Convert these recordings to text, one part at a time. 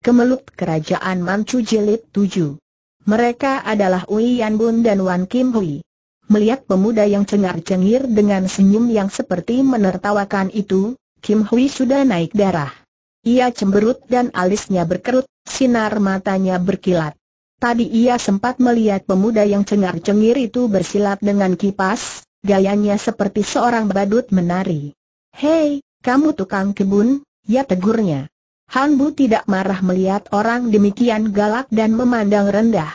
Kemelut Kerajaan Manchu Jilid 7 Mereka adalah Ui Yan Bun dan Wan Kim Hui Melihat pemuda yang cengar-cengir dengan senyum yang seperti menertawakan itu, Kim Hui sudah naik darah Ia cemberut dan alisnya berkerut, sinar matanya berkilat Tadi ia sempat melihat pemuda yang cengar-cengir itu bersilat dengan kipas, gayanya seperti seorang badut menari Hei, kamu tukang kebun, ya tegurnya Han Bu tidak marah melihat orang demikian galak dan memandang rendah.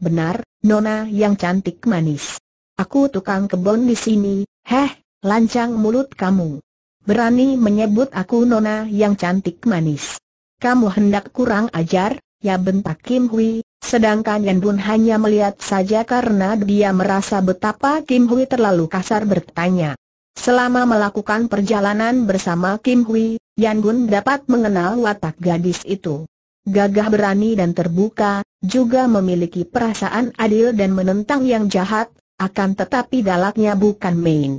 Benar, Nona yang cantik manis. Aku tukang kebun di sini, heh, lancang mulut kamu. Berani menyebut aku Nona yang cantik manis. Kamu hendak kurang ajar, ya bentak Kim Hui, sedangkan Yan Bun hanya melihat saja karena dia merasa betapa Kim Hui terlalu kasar bertanya. Selama melakukan perjalanan bersama Kim Hui, Yan Gun dapat mengenal watak gadis itu. Gagah berani dan terbuka, juga memiliki perasaan adil dan menentang yang jahat, akan tetapi galaknya bukan main.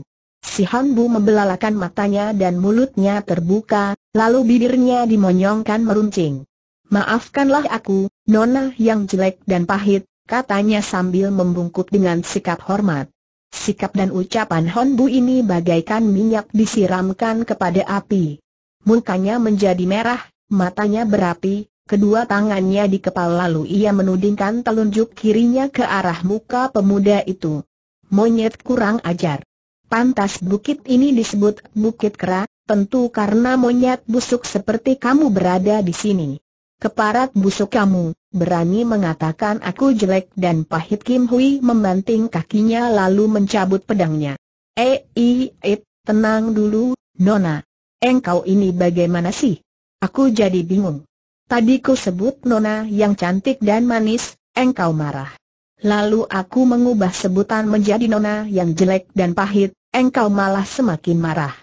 Si Han Bu membelalakan matanya dan mulutnya terbuka, lalu bibirnya dimonyongkan meruncing. Maafkanlah aku, Nona yang jelek dan pahit, katanya sambil membungkuk dengan sikap hormat. Sikap dan ucapan Honbu ini bagaikan minyak disiramkan kepada api. Mukanya menjadi merah, matanya berapi, kedua tangannya di kepala lalu ia menudingkan telunjuk kirinya ke arah muka pemuda itu. Monyet kurang ajar. Pantas bukit ini disebut Bukit Kera, tentu karena monyet busuk seperti kamu berada di sini. Keparat busuk kamu, berani mengatakan aku jelek dan pahit Kim Hui membanting kakinya lalu mencabut pedangnya. Eh, it, tenang dulu, Nona. Engkau ini bagaimana sih? Aku jadi bingung. Tadi ku sebut Nona yang cantik dan manis, engkau marah. Lalu aku mengubah sebutan menjadi Nona yang jelek dan pahit, engkau malah semakin marah.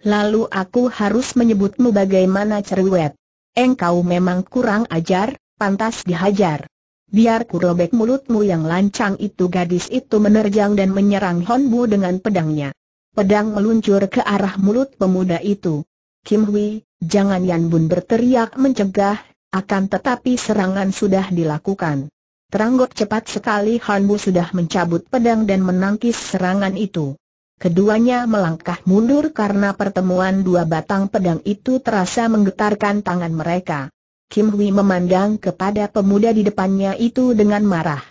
Lalu aku harus menyebutmu bagaimana cerewet. Engkau memang kurang ajar, pantas dihajar. Biar ku robek mulutmu yang lancang itu gadis itu menerjang dan menyerang Honbu dengan pedangnya. Pedang meluncur ke arah mulut pemuda itu. Kim Hui, jangan Yan Bun berteriak mencegah, akan tetapi serangan sudah dilakukan. Teranggut cepat sekali Hanbu sudah mencabut pedang dan menangkis serangan itu. Keduanya melangkah mundur karena pertemuan dua batang pedang itu terasa menggetarkan tangan mereka. Kim Hui memandang kepada pemuda di depannya itu dengan marah.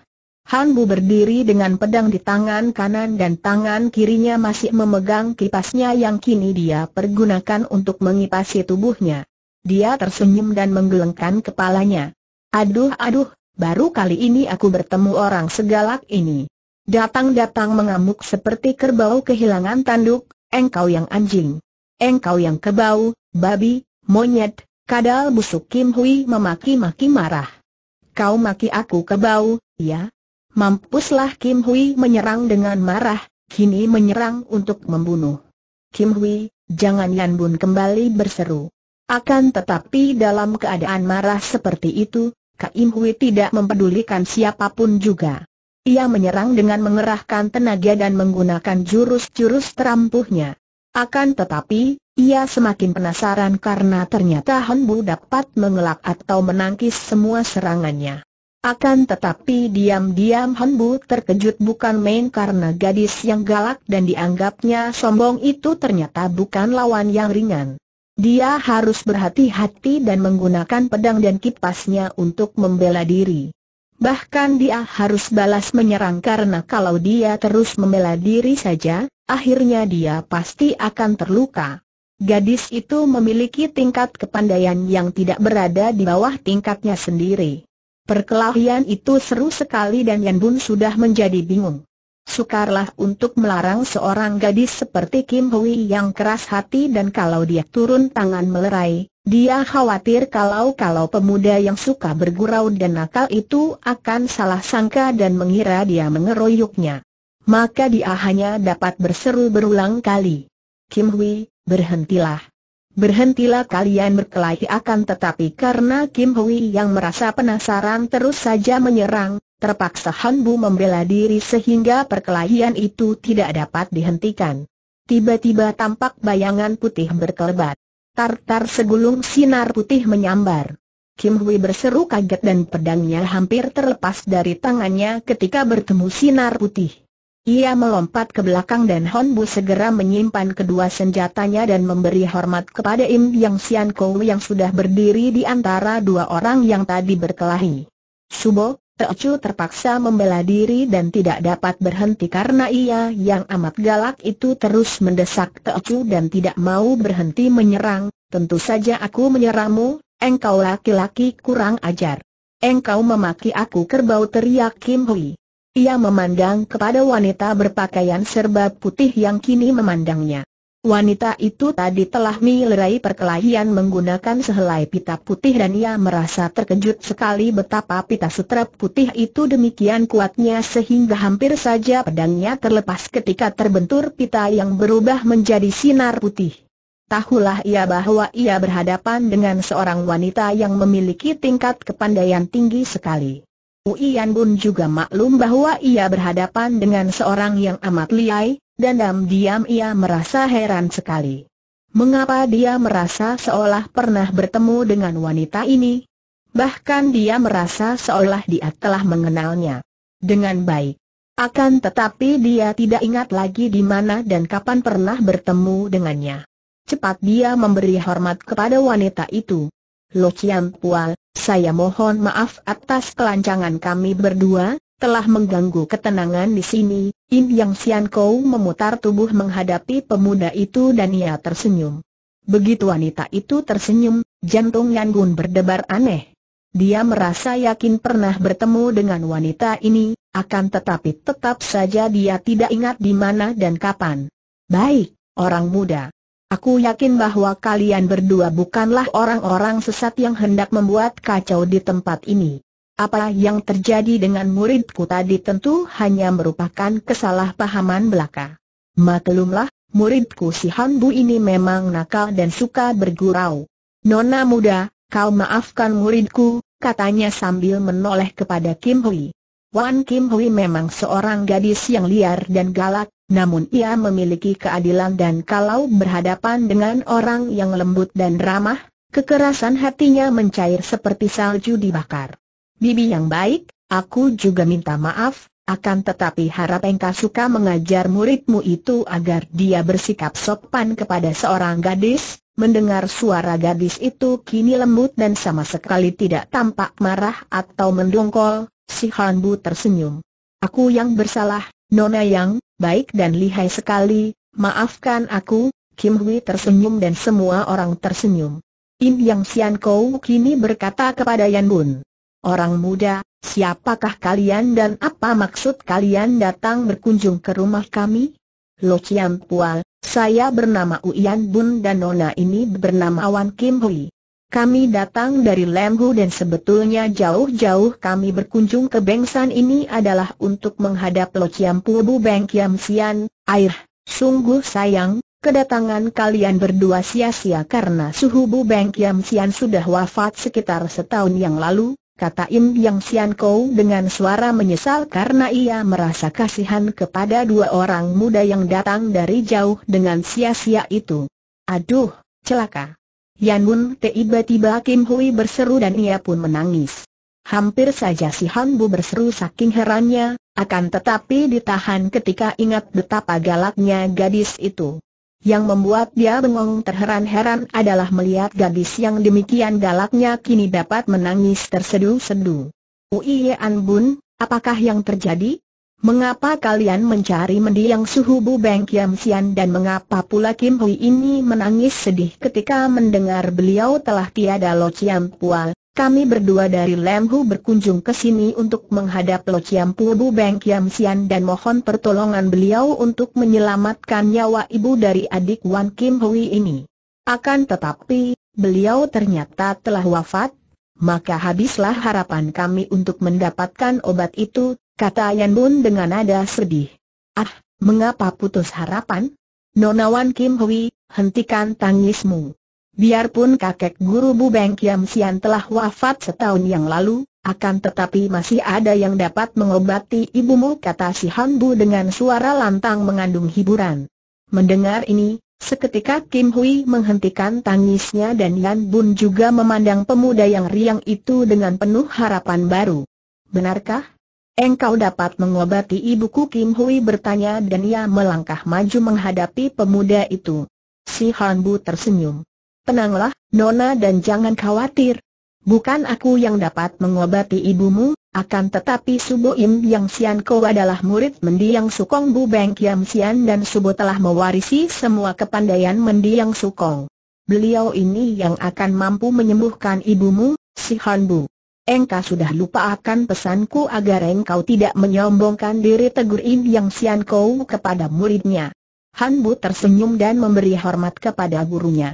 Han Bu berdiri dengan pedang di tangan kanan dan tangan kirinya masih memegang kipasnya yang kini dia pergunakan untuk mengipasi tubuhnya. Dia tersenyum dan menggelengkan kepalanya. Aduh aduh, baru kali ini aku bertemu orang segalak ini. Datang-datang mengamuk seperti kerbau kehilangan tanduk, engkau yang anjing. Engkau yang kebau, babi, monyet, kadal busuk Kim Hui memaki-maki marah. Kau maki aku kebau, ya? Mampuslah Kim Hui menyerang dengan marah, kini menyerang untuk membunuh. Kim Hui, jangan Yan Bun kembali berseru. Akan tetapi dalam keadaan marah seperti itu, Kak Im Hui tidak mempedulikan siapapun juga. Ia menyerang dengan mengerahkan tenaga dan menggunakan jurus-jurus terampuhnya. Akan tetapi, ia semakin penasaran karena ternyata Hanbu dapat mengelak atau menangkis semua serangannya. Akan tetapi diam-diam Hanbu terkejut bukan main karena gadis yang galak dan dianggapnya sombong itu ternyata bukan lawan yang ringan. Dia harus berhati-hati dan menggunakan pedang dan kipasnya untuk membela diri. Bahkan dia harus balas menyerang karena kalau dia terus membela diri saja, akhirnya dia pasti akan terluka. Gadis itu memiliki tingkat kepandaian yang tidak berada di bawah tingkatnya sendiri. Perkelahian itu seru sekali dan Yan Bun sudah menjadi bingung. Sukarlah untuk melarang seorang gadis seperti Kim Hui yang keras hati dan kalau dia turun tangan melerai, dia khawatir kalau-kalau pemuda yang suka bergurau dan nakal itu akan salah sangka dan mengira dia mengeroyoknya. Maka dia hanya dapat berseru berulang kali. Kim Hui, berhentilah. Berhentilah kalian berkelahi akan tetapi karena Kim Hui yang merasa penasaran terus saja menyerang, terpaksa Han Bu membela diri sehingga perkelahian itu tidak dapat dihentikan. Tiba-tiba tampak bayangan putih berkelebat. Tartar segulung sinar putih menyambar. Kim Hui berseru kaget dan pedangnya hampir terlepas dari tangannya ketika bertemu sinar putih. Ia melompat ke belakang dan Hon Bu segera menyimpan kedua senjatanya dan memberi hormat kepada Im Yang Sian Kou yang sudah berdiri di antara dua orang yang tadi berkelahi. Subo, Teocu terpaksa membela diri dan tidak dapat berhenti karena ia yang amat galak itu terus mendesak Teocu dan tidak mau berhenti menyerang, tentu saja aku menyerangmu, engkau laki-laki kurang ajar. Engkau memaki aku kerbau teriak Kim Hui. Ia memandang kepada wanita berpakaian serba putih yang kini memandangnya. Wanita itu tadi telah melerai perkelahian menggunakan sehelai pita putih dan ia merasa terkejut sekali betapa pita sutra putih itu demikian kuatnya sehingga hampir saja pedangnya terlepas ketika terbentur pita yang berubah menjadi sinar putih. Tahulah ia bahwa ia berhadapan dengan seorang wanita yang memiliki tingkat kepandaian tinggi sekali. Uian Bun juga maklum bahwa ia berhadapan dengan seorang yang amat liai, dan diam-diam ia merasa heran sekali. Mengapa dia merasa seolah pernah bertemu dengan wanita ini? Bahkan dia merasa seolah dia telah mengenalnya dengan baik. Akan tetapi dia tidak ingat lagi di mana dan kapan pernah bertemu dengannya. Cepat dia memberi hormat kepada wanita itu. Lo Chiang Pual, saya mohon maaf atas kelancangan kami berdua, telah mengganggu ketenangan di sini. In Yang Sian Kou memutar tubuh menghadapi pemuda itu dan ia tersenyum. Begitu wanita itu tersenyum, jantung Yan Gun berdebar aneh. Dia merasa yakin pernah bertemu dengan wanita ini, akan tetapi tetap saja dia tidak ingat di mana dan kapan. Baik, orang muda. Aku yakin bahwa kalian berdua bukanlah orang-orang sesat yang hendak membuat kacau di tempat ini. Apa yang terjadi dengan muridku tadi tentu hanya merupakan kesalahpahaman belaka. Maklumlah, muridku si Hanbu ini memang nakal dan suka bergurau. Nona muda, kau maafkan muridku, katanya sambil menoleh kepada Kim Hui. Wan Kim Hui memang seorang gadis yang liar dan galak, namun ia memiliki keadilan dan kalau berhadapan dengan orang yang lembut dan ramah, kekerasan hatinya mencair seperti salju dibakar. Bibi yang baik, aku juga minta maaf, akan tetapi harap engkau suka mengajar muridmu itu agar dia bersikap sopan kepada seorang gadis. Mendengar suara gadis itu kini lembut dan sama sekali tidak tampak marah atau mendongkol, si Hanbu tersenyum. Aku yang bersalah, Nona Yang, baik dan lihai sekali, maafkan aku, Kim Hui tersenyum dan semua orang tersenyum. Im Yang Sian Kou kini berkata kepada Yan Bun. Orang muda, siapakah kalian dan apa maksud kalian datang berkunjung ke rumah kami? Lo Chiam Pual, saya bernama Uyan Bun dan Nona ini bernama Wan Kim Hui. Kami datang dari Lemhu dan sebetulnya jauh-jauh kami berkunjung ke Bengsan ini adalah untuk menghadap Lo Chiam Pubu Beng Kiam Sian, air, sungguh sayang, kedatangan kalian berdua sia-sia karena suhu Bu Beng Kiam Sian sudah wafat sekitar setahun yang lalu, kata Im Yang Sian Kou dengan suara menyesal karena ia merasa kasihan kepada dua orang muda yang datang dari jauh dengan sia-sia itu. Aduh, celaka. Yan Bun, tiba-tiba Kim Hui berseru dan ia pun menangis. Hampir saja si Han Bu berseru saking herannya, akan tetapi ditahan ketika ingat betapa galaknya gadis itu. Yang membuat dia bengong terheran-heran adalah melihat gadis yang demikian galaknya kini dapat menangis terseduh-seduh. Ui An Bun, apakah yang terjadi? Mengapa kalian mencari mendiang suhu Bu Beng Kiam Sian dan mengapa pula Kim Hui ini menangis sedih ketika mendengar beliau telah tiada Lo Chiam Pual? Kami berdua dari Lem Hu berkunjung ke sini untuk menghadap Lo Chiam Pua Bu Beng Kiam Sian dan mohon pertolongan beliau untuk menyelamatkan nyawa ibu dari adik Wan Kim Hui ini. Akan tetapi, beliau ternyata telah wafat, maka habislah harapan kami untuk mendapatkan obat itu, kata Yan Bun dengan nada sedih. Ah, mengapa putus harapan? Nona Wan Kim Hui, hentikan tangismu. Biarpun kakek guru Bu Beng Kiam Sian telah wafat setahun yang lalu, akan tetapi masih ada yang dapat mengobati ibumu kata si Han Bu dengan suara lantang mengandung hiburan. Mendengar ini, seketika Kim Hui menghentikan tangisnya dan Yan Bun juga memandang pemuda yang riang itu dengan penuh harapan baru. Benarkah? Engkau dapat mengobati ibuku Kim Hui bertanya dan ia melangkah maju menghadapi pemuda itu. Si Han Bu tersenyum. Tenanglah, Nona dan jangan khawatir. Bukan aku yang dapat mengobati ibumu, akan tetapi Subo Im Yang Sian Ko adalah murid mendiang Sukong Bu Beng Kiam Sian dan Subo telah mewarisi semua kepandaian mendiang Sukong. Beliau ini yang akan mampu menyembuhkan ibumu, si Han Bu engkau sudah lupa akan pesanku agar engkau tidak menyombongkan diri tegur Im Yang Sian Kou kepada muridnya. Han Bu tersenyum dan memberi hormat kepada gurunya.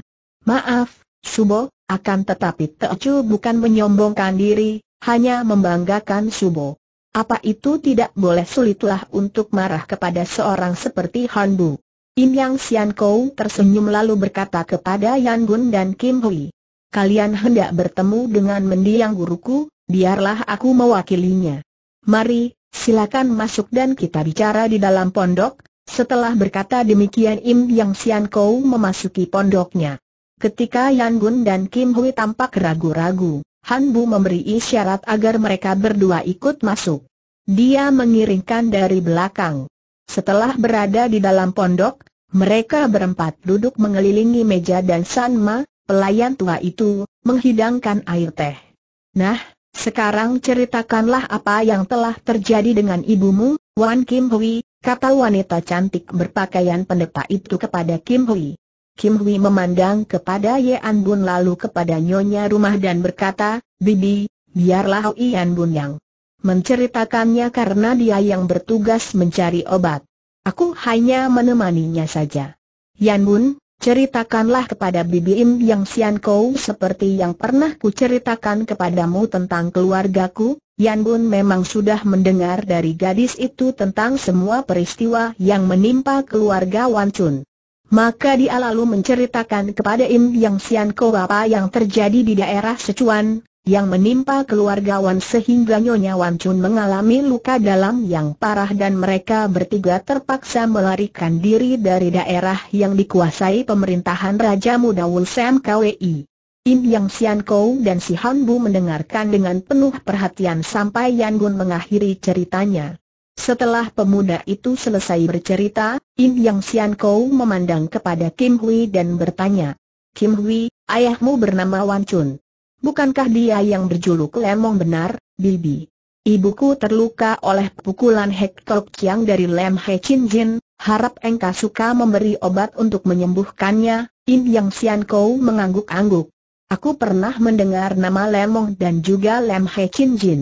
Maaf, Subo, akan tetapi Teochu bukan menyombongkan diri, hanya membanggakan Subo. Apa itu tidak boleh sulitlah untuk marah kepada seorang seperti Han Bu. Im Yang Sian Kou tersenyum lalu berkata kepada Yan Gun dan Kim Hui kalian hendak bertemu dengan mendiang guruku, biarlah aku mewakilinya. Mari, silakan masuk dan kita bicara di dalam pondok. Setelah berkata demikian Im Yang Sian Kou memasuki pondoknya. Ketika Yan Gun dan Kim Hui tampak ragu-ragu, Han Bu memberi isyarat agar mereka berdua ikut masuk. Dia mengiringkan dari belakang. Setelah berada di dalam pondok, mereka berempat duduk mengelilingi meja dan Sanma, Pelayan tua itu, menghidangkan air teh. Nah, sekarang ceritakanlah apa yang telah terjadi dengan ibumu, Wan Kim Hui, kata wanita cantik berpakaian pendeta itu kepada Kim Hui. Kim Hui memandang kepada Ye An Bun lalu kepada nyonya rumah dan berkata, Bibi, biarlah An Bun yang menceritakannya karena dia yang bertugas mencari obat. Aku hanya menemaninya saja. Yan Bun, Ceritakanlah kepada Bibi Im yang Sian Kou seperti yang pernah ceritakan kepadamu tentang keluargaku, Yan Bun memang sudah mendengar dari gadis itu tentang semua peristiwa yang menimpa keluarga Wan Chun. Maka dia lalu menceritakan kepada Im Yang Sian Kou apa yang terjadi di daerah Sichuan, yang menimpa keluarga Wan sehingga Nyonya Wan Chun mengalami luka dalam yang parah dan mereka bertiga terpaksa melarikan diri dari daerah yang dikuasai pemerintahan Raja Muda Sam KWI. Im Yang Sian Kou dan Si Han Bu mendengarkan dengan penuh perhatian sampai Yan Gun mengakhiri ceritanya. Setelah pemuda itu selesai bercerita, Im Yang Sian Kou memandang kepada Kim Hui dan bertanya, Kim Hui, ayahmu bernama Wan Chun. Bukankah dia yang berjuluk Lemong benar, Bibi? Ibuku terluka oleh pukulan Hek Tok dari Lem He Chin Jin, harap engkau suka memberi obat untuk menyembuhkannya, In Yang Sian Kou mengangguk-angguk. Aku pernah mendengar nama Lemong dan juga Lem He Chin Jin.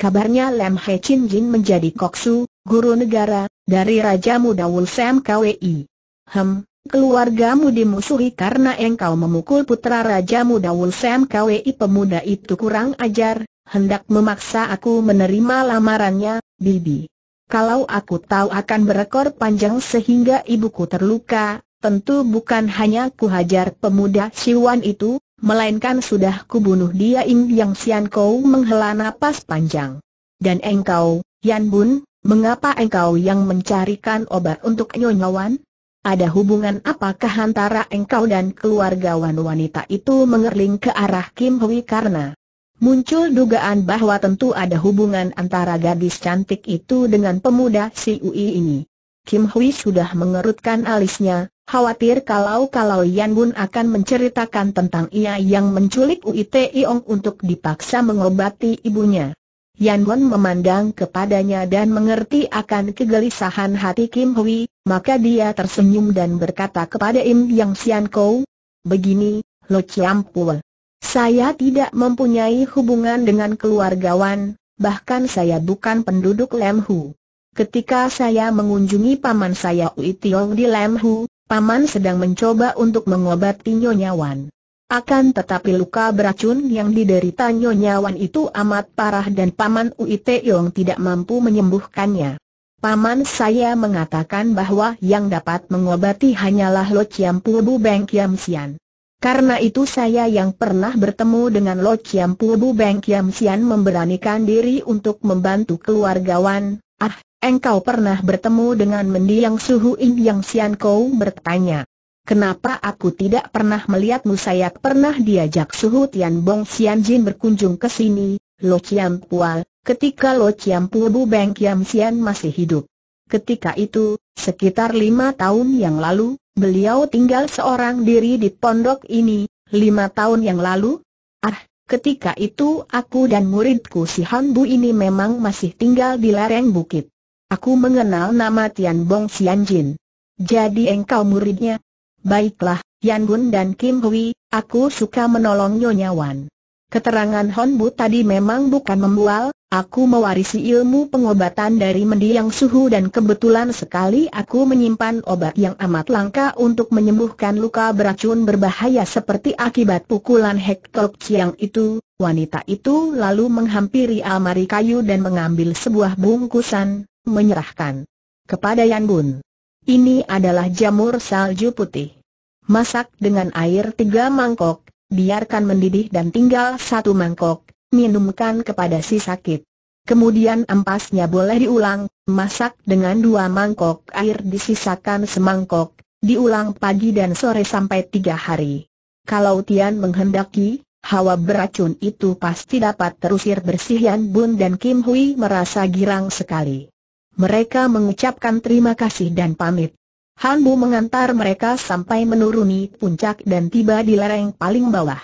Kabarnya Lem He Chin Jin menjadi koksu, guru negara, dari Raja Muda Sam KWI. Hem, Keluargamu dimusuhi karena engkau memukul putra rajamu Muda Sam KWI pemuda itu kurang ajar, hendak memaksa aku menerima lamarannya, Bibi. Kalau aku tahu akan berekor panjang sehingga ibuku terluka, tentu bukan hanya kuhajar pemuda Siwan itu, melainkan sudah kubunuh dia Im Yang Sian Kau menghela napas panjang. Dan engkau, Yan Bun, mengapa engkau yang mencarikan obat untuk Nyonya Wan? Ada hubungan apakah antara engkau dan keluarga wanita itu mengerling ke arah Kim Hui karena muncul dugaan bahwa tentu ada hubungan antara gadis cantik itu dengan pemuda si Ui ini. Kim Hui sudah mengerutkan alisnya, khawatir kalau-kalau Yan Bun akan menceritakan tentang ia yang menculik Ui Ong untuk dipaksa mengobati ibunya. Yan Bun memandang kepadanya dan mengerti akan kegelisahan hati Kim Hui, maka dia tersenyum dan berkata kepada Im Yang Sian Kou, Begini, Lo Chiam Pue. Saya tidak mempunyai hubungan dengan keluarga Wan, bahkan saya bukan penduduk Lem Hu. Ketika saya mengunjungi paman saya Ui Tiong di Lem Hu, paman sedang mencoba untuk mengobati Nyonya Wan. Akan tetapi luka beracun yang diderita Nyonya Wan itu amat parah dan paman Ui Tiong tidak mampu menyembuhkannya. Paman saya mengatakan bahwa yang dapat mengobati hanyalah Lo Chiam Pu Bu Beng Kiam Sian. Karena itu saya yang pernah bertemu dengan Lo Chiam Pu Bu Beng Kiam Sian memberanikan diri untuk membantu keluargawan. Ah, engkau pernah bertemu dengan mendiang suhu In Yang Sian Kou bertanya. Kenapa aku tidak pernah melihatmu saya pernah diajak Suhu Tian Bong Sian Jin berkunjung ke sini, Lo Chiam Pua, ketika Lo Chiam Pua Bu Beng Kiam Sian masih hidup. Ketika itu, sekitar lima tahun yang lalu, beliau tinggal seorang diri di pondok ini, lima tahun yang lalu? Ah, ketika itu aku dan muridku si Han Bu ini memang masih tinggal di lereng bukit. Aku mengenal nama Tian Bong Sian Jin. Jadi engkau muridnya? Baiklah, Yan Gun dan Kim Hui, aku suka menolong Nyonya Wan. Keterangan Honbu tadi memang bukan membual, aku mewarisi ilmu pengobatan dari mendiang suhu dan kebetulan sekali aku menyimpan obat yang amat langka untuk menyembuhkan luka beracun berbahaya seperti akibat pukulan Hector Chiang itu. Wanita itu lalu menghampiri almari kayu dan mengambil sebuah bungkusan, menyerahkan kepada Yan Bun. Ini adalah jamur salju putih. Masak dengan air tiga mangkok, biarkan mendidih dan tinggal satu mangkok, minumkan kepada si sakit. Kemudian ampasnya boleh diulang, masak dengan dua mangkok air disisakan semangkok, diulang pagi dan sore sampai tiga hari. Kalau Tian menghendaki, hawa beracun itu pasti dapat terusir bersih Yan Bun dan Kim Hui merasa girang sekali. Mereka mengucapkan terima kasih dan pamit. Han Bu mengantar mereka sampai menuruni puncak dan tiba di lereng paling bawah.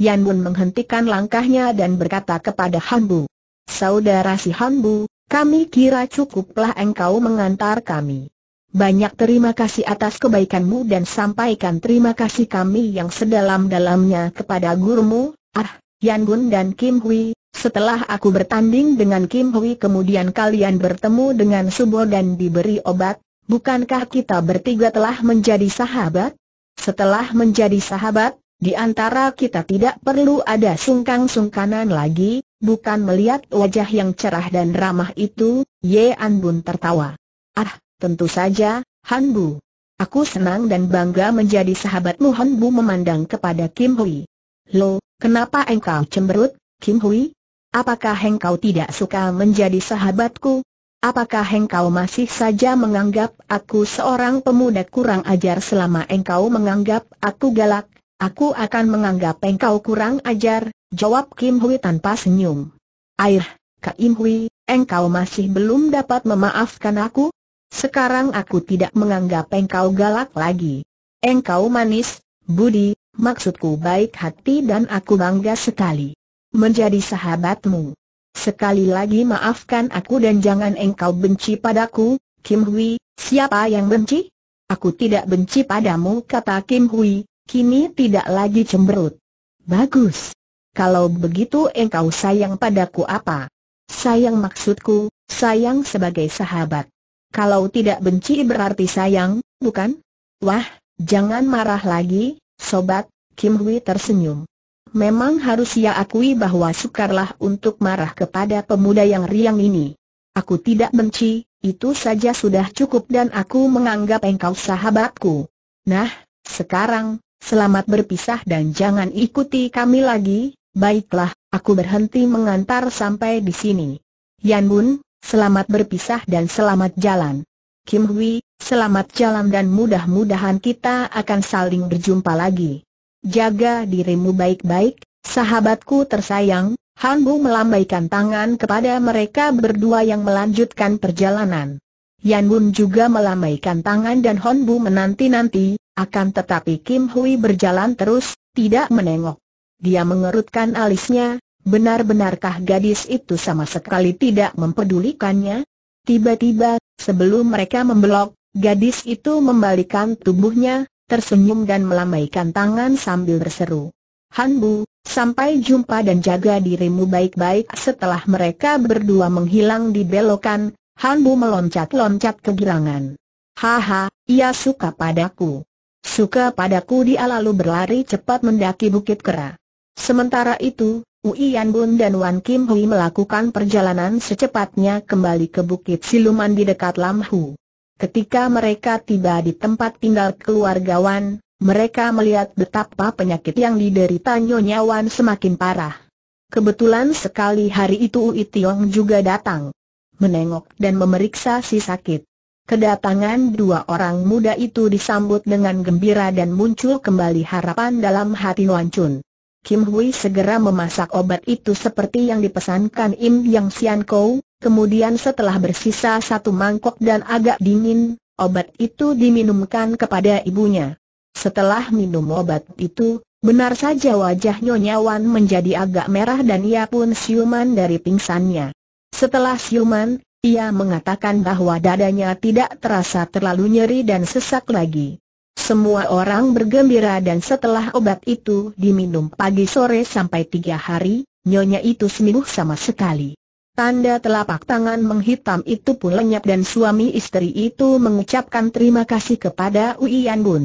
Yan Bun menghentikan langkahnya dan berkata kepada Han Bu, Saudara si Han Bu, kami kira cukuplah engkau mengantar kami. Banyak terima kasih atas kebaikanmu dan sampaikan terima kasih kami yang sedalam-dalamnya kepada gurumu, Ah, Yan Bun dan Kim Hui, setelah aku bertanding dengan Kim Hui kemudian kalian bertemu dengan Subo dan diberi obat, bukankah kita bertiga telah menjadi sahabat? Setelah menjadi sahabat, di antara kita tidak perlu ada sungkan-sungkanan lagi, bukan melihat wajah yang cerah dan ramah itu, Ye An Bun tertawa. Ah, tentu saja, Han Bu. Aku senang dan bangga menjadi sahabatmu Han Bu memandang kepada Kim Hui. Lo, kenapa engkau cemberut, Kim Hui? Apakah engkau tidak suka menjadi sahabatku? Apakah engkau masih saja menganggap aku seorang pemuda kurang ajar selama engkau menganggap aku galak? Aku akan menganggap engkau kurang ajar, jawab Kim Hui tanpa senyum. Air, Kak Im Hui, engkau masih belum dapat memaafkan aku? Sekarang aku tidak menganggap engkau galak lagi. Engkau manis, budi, maksudku baik hati dan aku bangga sekali menjadi sahabatmu. Sekali lagi maafkan aku dan jangan engkau benci padaku, Kim Hui, siapa yang benci? Aku tidak benci padamu kata Kim Hui, kini tidak lagi cemberut. Bagus. Kalau begitu engkau sayang padaku apa? Sayang maksudku, sayang sebagai sahabat. Kalau tidak benci berarti sayang, bukan? Wah, jangan marah lagi, sobat, Kim Hui tersenyum. Memang harus ia akui bahwa sukarlah untuk marah kepada pemuda yang riang ini. Aku tidak benci, itu saja sudah cukup dan aku menganggap engkau sahabatku. Nah, sekarang, selamat berpisah dan jangan ikuti kami lagi, baiklah, aku berhenti mengantar sampai di sini. Yan Bun, selamat berpisah dan selamat jalan. Kim Hui, selamat jalan dan mudah-mudahan kita akan saling berjumpa lagi. Jaga dirimu baik-baik, sahabatku tersayang, Han Bu melambaikan tangan kepada mereka berdua yang melanjutkan perjalanan. Yan Bun juga melambaikan tangan dan Hon Bu menanti-nanti, akan tetapi Kim Hui berjalan terus, tidak menengok. Dia mengerutkan alisnya, benar-benarkah gadis itu sama sekali tidak mempedulikannya? Tiba-tiba, sebelum mereka membelok, gadis itu membalikan tubuhnya, tersenyum dan melambaikan tangan sambil berseru. Han Bu, sampai jumpa dan jaga dirimu baik-baik setelah mereka berdua menghilang di belokan, Han Bu meloncat-loncat kegirangan. Haha, ia suka padaku. Suka padaku dia lalu berlari cepat mendaki Bukit Kera. Sementara itu, Uian Bun dan Wan Kim Hui melakukan perjalanan secepatnya kembali ke Bukit Siluman di dekat Lam Hu. Ketika mereka tiba di tempat tinggal keluarga Wan, mereka melihat betapa penyakit yang diderita Nyonya Wan semakin parah. Kebetulan sekali hari itu Ui Tiong juga datang. Menengok dan memeriksa si sakit. Kedatangan dua orang muda itu disambut dengan gembira dan muncul kembali harapan dalam hati Wan Chun. Kim Hui segera memasak obat itu seperti yang dipesankan Im Yang Xian Kou, Kemudian setelah bersisa satu mangkok dan agak dingin, obat itu diminumkan kepada ibunya. Setelah minum obat itu, benar saja wajah Nyonya Wan menjadi agak merah dan ia pun siuman dari pingsannya. Setelah siuman, ia mengatakan bahwa dadanya tidak terasa terlalu nyeri dan sesak lagi. Semua orang bergembira dan setelah obat itu diminum pagi sore sampai tiga hari, nyonya itu sembuh sama sekali. Tanda telapak tangan menghitam itu pun lenyap dan suami istri itu mengucapkan terima kasih kepada Ui Yan Gun.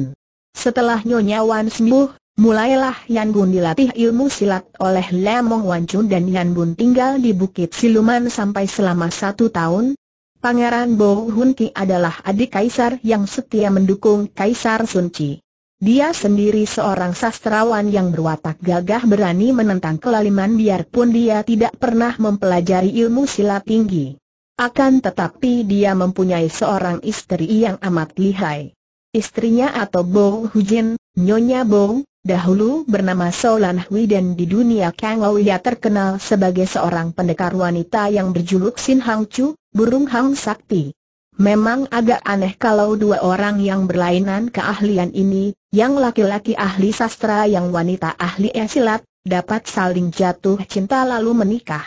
Setelah Nyonya Wan sembuh, mulailah Yan Gun dilatih ilmu silat oleh Lemong Wan Chun dan Yan Gun tinggal di Bukit Siluman sampai selama satu tahun. Pangeran Bo Hun Ki adalah adik kaisar yang setia mendukung Kaisar Sun Chi. Dia sendiri seorang sastrawan yang berwatak gagah berani menentang kelaliman biarpun dia tidak pernah mempelajari ilmu silat tinggi. Akan tetapi dia mempunyai seorang istri yang amat lihai. Istrinya atau Bo Hujin, Nyonya Bo, dahulu bernama Solan Hui dan di dunia Kang ia terkenal sebagai seorang pendekar wanita yang berjuluk Sin Hang Chu, Burung Hang Sakti. Memang agak aneh kalau dua orang yang berlainan keahlian ini, yang laki-laki ahli sastra yang wanita ahli esilat, dapat saling jatuh cinta lalu menikah.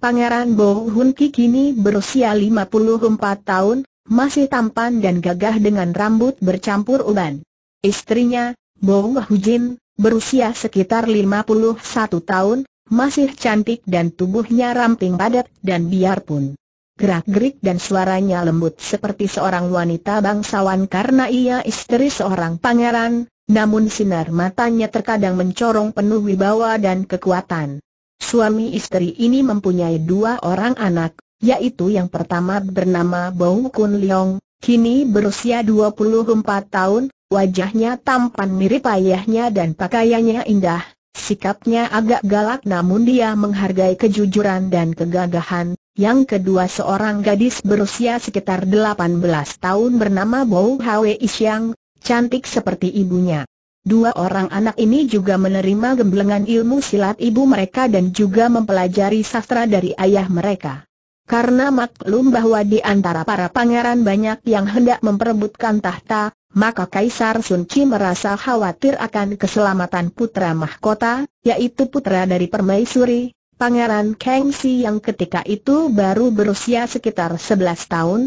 Pangeran Bo Hun Ki kini berusia 54 tahun, masih tampan dan gagah dengan rambut bercampur uban. Istrinya, Bo Hu Jin, berusia sekitar 51 tahun, masih cantik dan tubuhnya ramping padat dan biarpun gerak-gerik dan suaranya lembut seperti seorang wanita bangsawan karena ia istri seorang pangeran, namun sinar matanya terkadang mencorong penuh wibawa dan kekuatan. Suami istri ini mempunyai dua orang anak, yaitu yang pertama bernama Bong Kun Leong, kini berusia 24 tahun, wajahnya tampan mirip ayahnya dan pakaiannya indah, sikapnya agak galak namun dia menghargai kejujuran dan kegagahan, yang kedua seorang gadis berusia sekitar 18 tahun bernama Bou Hwe Isyang, cantik seperti ibunya. Dua orang anak ini juga menerima gemblengan ilmu silat ibu mereka dan juga mempelajari sastra dari ayah mereka. Karena maklum bahwa di antara para pangeran banyak yang hendak memperebutkan tahta, maka Kaisar Sun Chi merasa khawatir akan keselamatan putra mahkota, yaitu putra dari permaisuri, Pangeran Kang yang ketika itu baru berusia sekitar 11 tahun,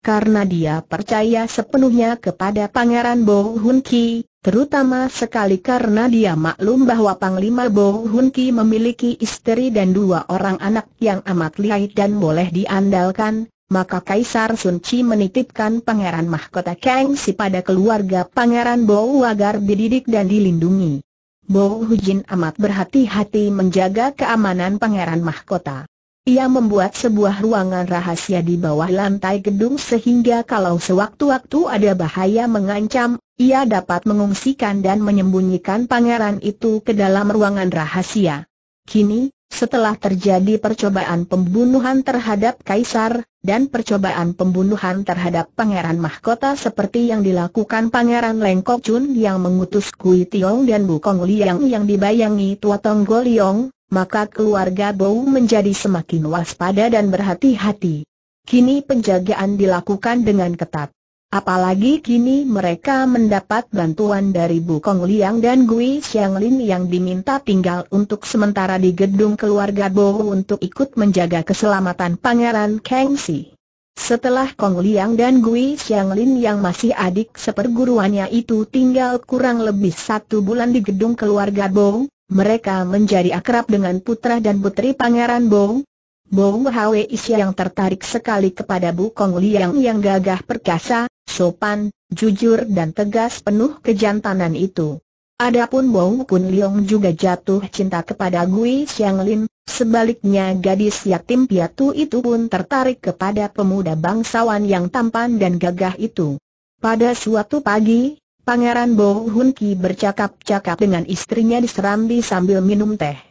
karena dia percaya sepenuhnya kepada Pangeran Bo Hun Ki, terutama sekali karena dia maklum bahwa Panglima Bo Hun Ki memiliki istri dan dua orang anak yang amat lihai dan boleh diandalkan, maka Kaisar Sun Chi menitipkan Pangeran Mahkota Kang pada keluarga Pangeran Bo agar dididik dan dilindungi. Bau Hujin amat berhati-hati menjaga keamanan Pangeran Mahkota. Ia membuat sebuah ruangan rahasia di bawah lantai gedung sehingga kalau sewaktu-waktu ada bahaya mengancam, ia dapat mengungsikan dan menyembunyikan pangeran itu ke dalam ruangan rahasia. Kini, setelah terjadi percobaan pembunuhan terhadap Kaisar, dan percobaan pembunuhan terhadap Pangeran Mahkota seperti yang dilakukan Pangeran Lengkok Chun yang mengutus Kui Tiong dan Bukong Liang yang dibayangi Tua Tonggo Liong, maka keluarga Bou menjadi semakin waspada dan berhati-hati. Kini penjagaan dilakukan dengan ketat. Apalagi kini mereka mendapat bantuan dari Kong Liang dan Gui Xianglin yang diminta tinggal untuk sementara di gedung keluarga Bo untuk ikut menjaga keselamatan Pangeran Kangxi. Setelah Kong Liang dan Gui Xianglin yang masih adik seperguruannya itu tinggal kurang lebih satu bulan di gedung keluarga Bo, mereka menjadi akrab dengan putra dan putri Pangeran Bong. Bong Hwi yang tertarik sekali kepada Bu Kong Liang yang gagah perkasa, sopan, jujur dan tegas penuh kejantanan itu. Adapun Bong Kun Leong juga jatuh cinta kepada Gui Xiang Lin, sebaliknya gadis yatim piatu itu pun tertarik kepada pemuda bangsawan yang tampan dan gagah itu. Pada suatu pagi, Pangeran Bo Hun Ki bercakap-cakap dengan istrinya di Serambi sambil minum teh.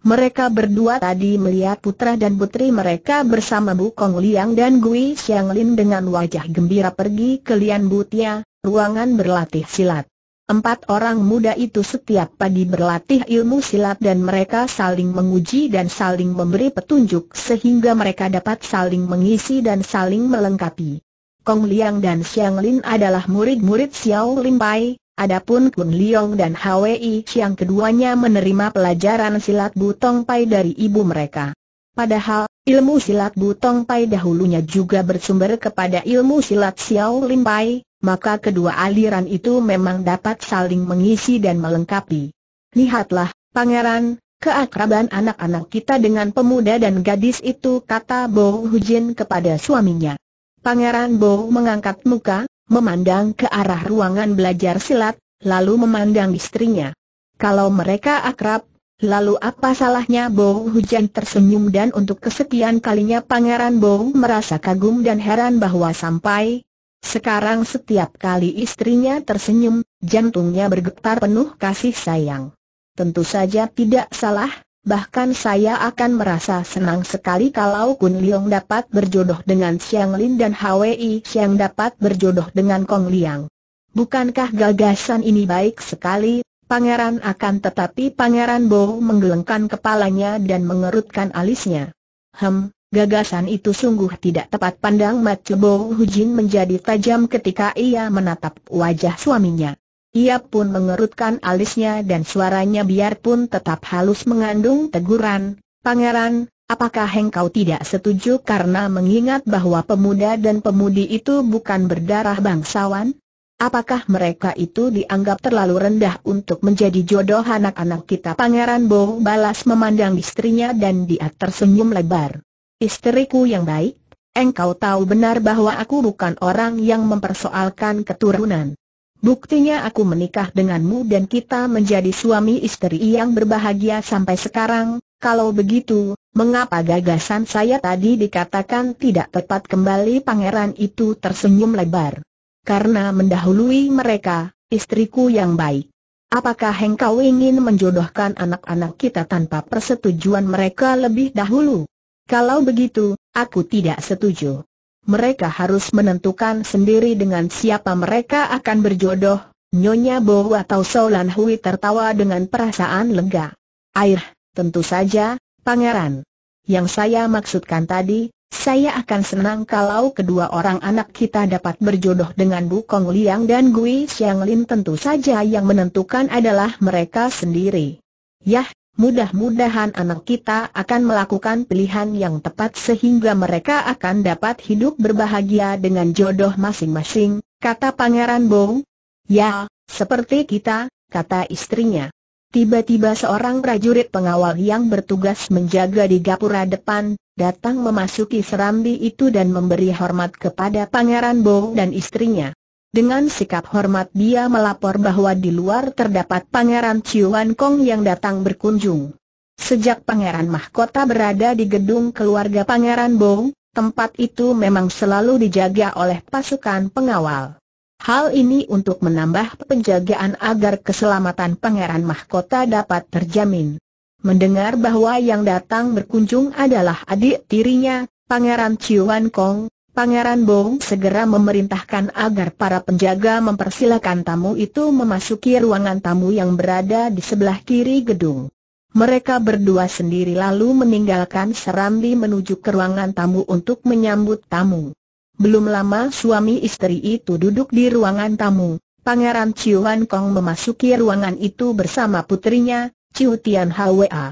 Mereka berdua tadi melihat putra dan putri mereka bersama Bu Kong Liang dan Gui Xiang Lin dengan wajah gembira pergi ke Lian Butia, ruangan berlatih silat. Empat orang muda itu setiap pagi berlatih ilmu silat dan mereka saling menguji dan saling memberi petunjuk sehingga mereka dapat saling mengisi dan saling melengkapi. Kong Liang dan Xiang Lin adalah murid-murid Xiao Lin Pai, Adapun Kun Liong dan Hwi yang keduanya menerima pelajaran silat butong pai dari ibu mereka. Padahal, ilmu silat butong pai dahulunya juga bersumber kepada ilmu silat Xiao Lim Pai, maka kedua aliran itu memang dapat saling mengisi dan melengkapi. Lihatlah, pangeran, keakraban anak-anak kita dengan pemuda dan gadis itu kata Bo Hujin kepada suaminya. Pangeran Bo mengangkat muka, memandang ke arah ruangan belajar silat, lalu memandang istrinya. Kalau mereka akrab, lalu apa salahnya Bow Hujan tersenyum dan untuk kesekian kalinya Pangeran Bow merasa kagum dan heran bahwa sampai sekarang setiap kali istrinya tersenyum, jantungnya bergetar penuh kasih sayang. Tentu saja tidak salah, Bahkan saya akan merasa senang sekali kalau Kun Liang dapat berjodoh dengan Xiang Lin dan Hwi Xiang dapat berjodoh dengan Kong Liang. Bukankah gagasan ini baik sekali? Pangeran akan tetapi Pangeran Bo menggelengkan kepalanya dan mengerutkan alisnya. Hem, gagasan itu sungguh tidak tepat pandang Mat Bo Hujin menjadi tajam ketika ia menatap wajah suaminya. Ia pun mengerutkan alisnya dan suaranya biarpun tetap halus mengandung teguran, Pangeran, apakah engkau tidak setuju karena mengingat bahwa pemuda dan pemudi itu bukan berdarah bangsawan? Apakah mereka itu dianggap terlalu rendah untuk menjadi jodoh anak-anak kita? Pangeran Bo balas memandang istrinya dan dia tersenyum lebar. Istriku yang baik, engkau tahu benar bahwa aku bukan orang yang mempersoalkan keturunan. Buktinya aku menikah denganmu dan kita menjadi suami istri yang berbahagia sampai sekarang, kalau begitu, mengapa gagasan saya tadi dikatakan tidak tepat kembali pangeran itu tersenyum lebar. Karena mendahului mereka, istriku yang baik. Apakah hengkau ingin menjodohkan anak-anak kita tanpa persetujuan mereka lebih dahulu? Kalau begitu, aku tidak setuju mereka harus menentukan sendiri dengan siapa mereka akan berjodoh. Nyonya Bo atau Solan Hui tertawa dengan perasaan lega. Air, tentu saja, pangeran. Yang saya maksudkan tadi, saya akan senang kalau kedua orang anak kita dapat berjodoh dengan Kong Liang dan Gui Xiang Lin tentu saja yang menentukan adalah mereka sendiri. Yah, Mudah-mudahan anak kita akan melakukan pilihan yang tepat sehingga mereka akan dapat hidup berbahagia dengan jodoh masing-masing, kata Pangeran Bong. Ya, seperti kita, kata istrinya. Tiba-tiba seorang prajurit pengawal yang bertugas menjaga di gapura depan, datang memasuki serambi itu dan memberi hormat kepada Pangeran Bong dan istrinya. Dengan sikap hormat dia melapor bahwa di luar terdapat Pangeran Ciuan Kong yang datang berkunjung. Sejak Pangeran Mahkota berada di gedung keluarga Pangeran Bong, tempat itu memang selalu dijaga oleh pasukan pengawal. Hal ini untuk menambah penjagaan agar keselamatan Pangeran Mahkota dapat terjamin. Mendengar bahwa yang datang berkunjung adalah adik tirinya, Pangeran Ciuan Kong, Pangeran Bong segera memerintahkan agar para penjaga mempersilahkan tamu itu memasuki ruangan tamu yang berada di sebelah kiri gedung. Mereka berdua sendiri lalu meninggalkan Serambi menuju ke ruangan tamu untuk menyambut tamu. Belum lama suami istri itu duduk di ruangan tamu. Pangeran Wan Kong memasuki ruangan itu bersama putrinya, Chiu Tian Hwa.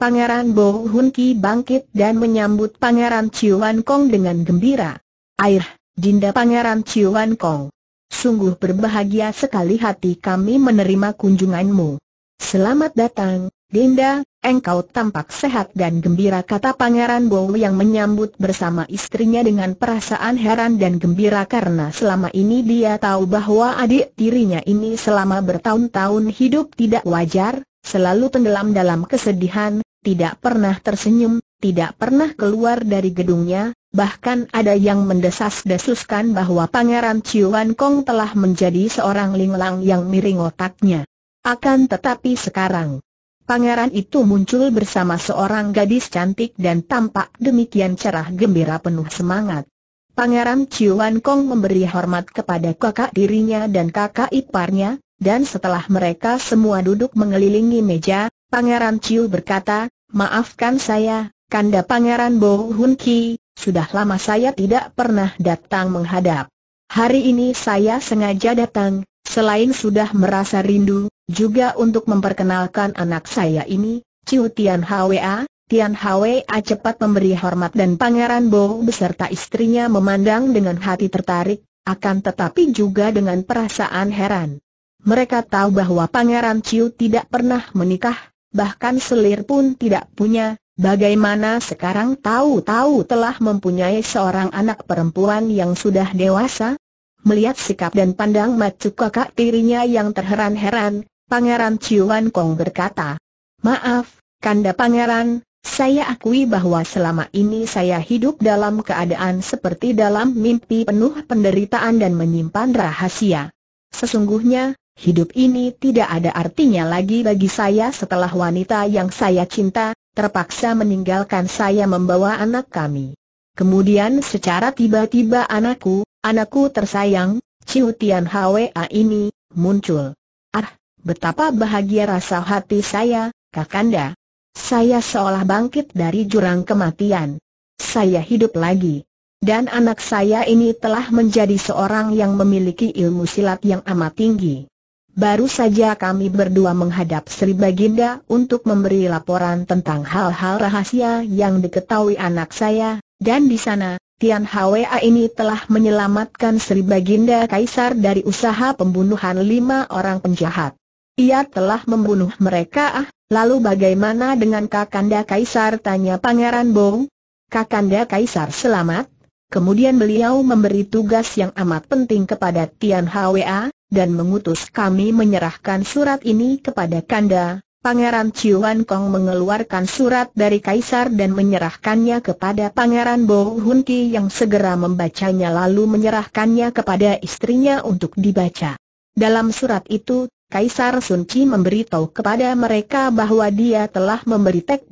Pangeran Bo Hun Ki bangkit dan menyambut Pangeran Ciwan Kong dengan gembira. Air, dinda Pangeran Ciwan Kong. Sungguh berbahagia sekali hati kami menerima kunjunganmu. Selamat datang, Dinda, engkau tampak sehat dan gembira kata Pangeran Bow yang menyambut bersama istrinya dengan perasaan heran dan gembira karena selama ini dia tahu bahwa adik tirinya ini selama bertahun-tahun hidup tidak wajar, selalu tenggelam dalam kesedihan, tidak pernah tersenyum, tidak pernah keluar dari gedungnya, bahkan ada yang mendesas-desuskan bahwa Pangeran Chiuan Kong telah menjadi seorang linglang yang miring otaknya. Akan tetapi sekarang, pangeran itu muncul bersama seorang gadis cantik dan tampak demikian cerah gembira penuh semangat. Pangeran Chiuan Kong memberi hormat kepada kakak dirinya dan kakak iparnya, dan setelah mereka semua duduk mengelilingi meja, Pangeran Chiu berkata, maafkan saya, kanda Pangeran Bo Hun Ki, sudah lama saya tidak pernah datang menghadap. Hari ini saya sengaja datang, selain sudah merasa rindu, juga untuk memperkenalkan anak saya ini, Chiu Tian Hwa, Tian Hwa cepat memberi hormat dan Pangeran Bo beserta istrinya memandang dengan hati tertarik, akan tetapi juga dengan perasaan heran. Mereka tahu bahwa Pangeran Chiu tidak pernah menikah, bahkan selir pun tidak punya, bagaimana sekarang tahu-tahu telah mempunyai seorang anak perempuan yang sudah dewasa? Melihat sikap dan pandang macu kakak tirinya yang terheran-heran, Pangeran Chiuan Kong berkata, Maaf, Kanda Pangeran, saya akui bahwa selama ini saya hidup dalam keadaan seperti dalam mimpi penuh penderitaan dan menyimpan rahasia. Sesungguhnya, hidup ini tidak ada artinya lagi bagi saya setelah wanita yang saya cinta, terpaksa meninggalkan saya membawa anak kami. Kemudian secara tiba-tiba anakku, anakku tersayang, ciutian Tian Hwa ini, muncul. Ah, betapa bahagia rasa hati saya, Kakanda. Saya seolah bangkit dari jurang kematian. Saya hidup lagi. Dan anak saya ini telah menjadi seorang yang memiliki ilmu silat yang amat tinggi. Baru saja kami berdua menghadap Sri Baginda untuk memberi laporan tentang hal-hal rahasia yang diketahui anak saya, dan di sana, Tian Hwa ini telah menyelamatkan Sri Baginda Kaisar dari usaha pembunuhan lima orang penjahat. Ia telah membunuh mereka ah, lalu bagaimana dengan Kakanda Kaisar tanya Pangeran Bong? Kakanda Kaisar selamat, Kemudian beliau memberi tugas yang amat penting kepada Tian Hwa, dan mengutus kami menyerahkan surat ini kepada Kanda. Pangeran Chuan Kong mengeluarkan surat dari Kaisar dan menyerahkannya kepada Pangeran Bo Hun Ki yang segera membacanya lalu menyerahkannya kepada istrinya untuk dibaca. Dalam surat itu, Kaisar Sun Chi memberitahu kepada mereka bahwa dia telah memberi Tek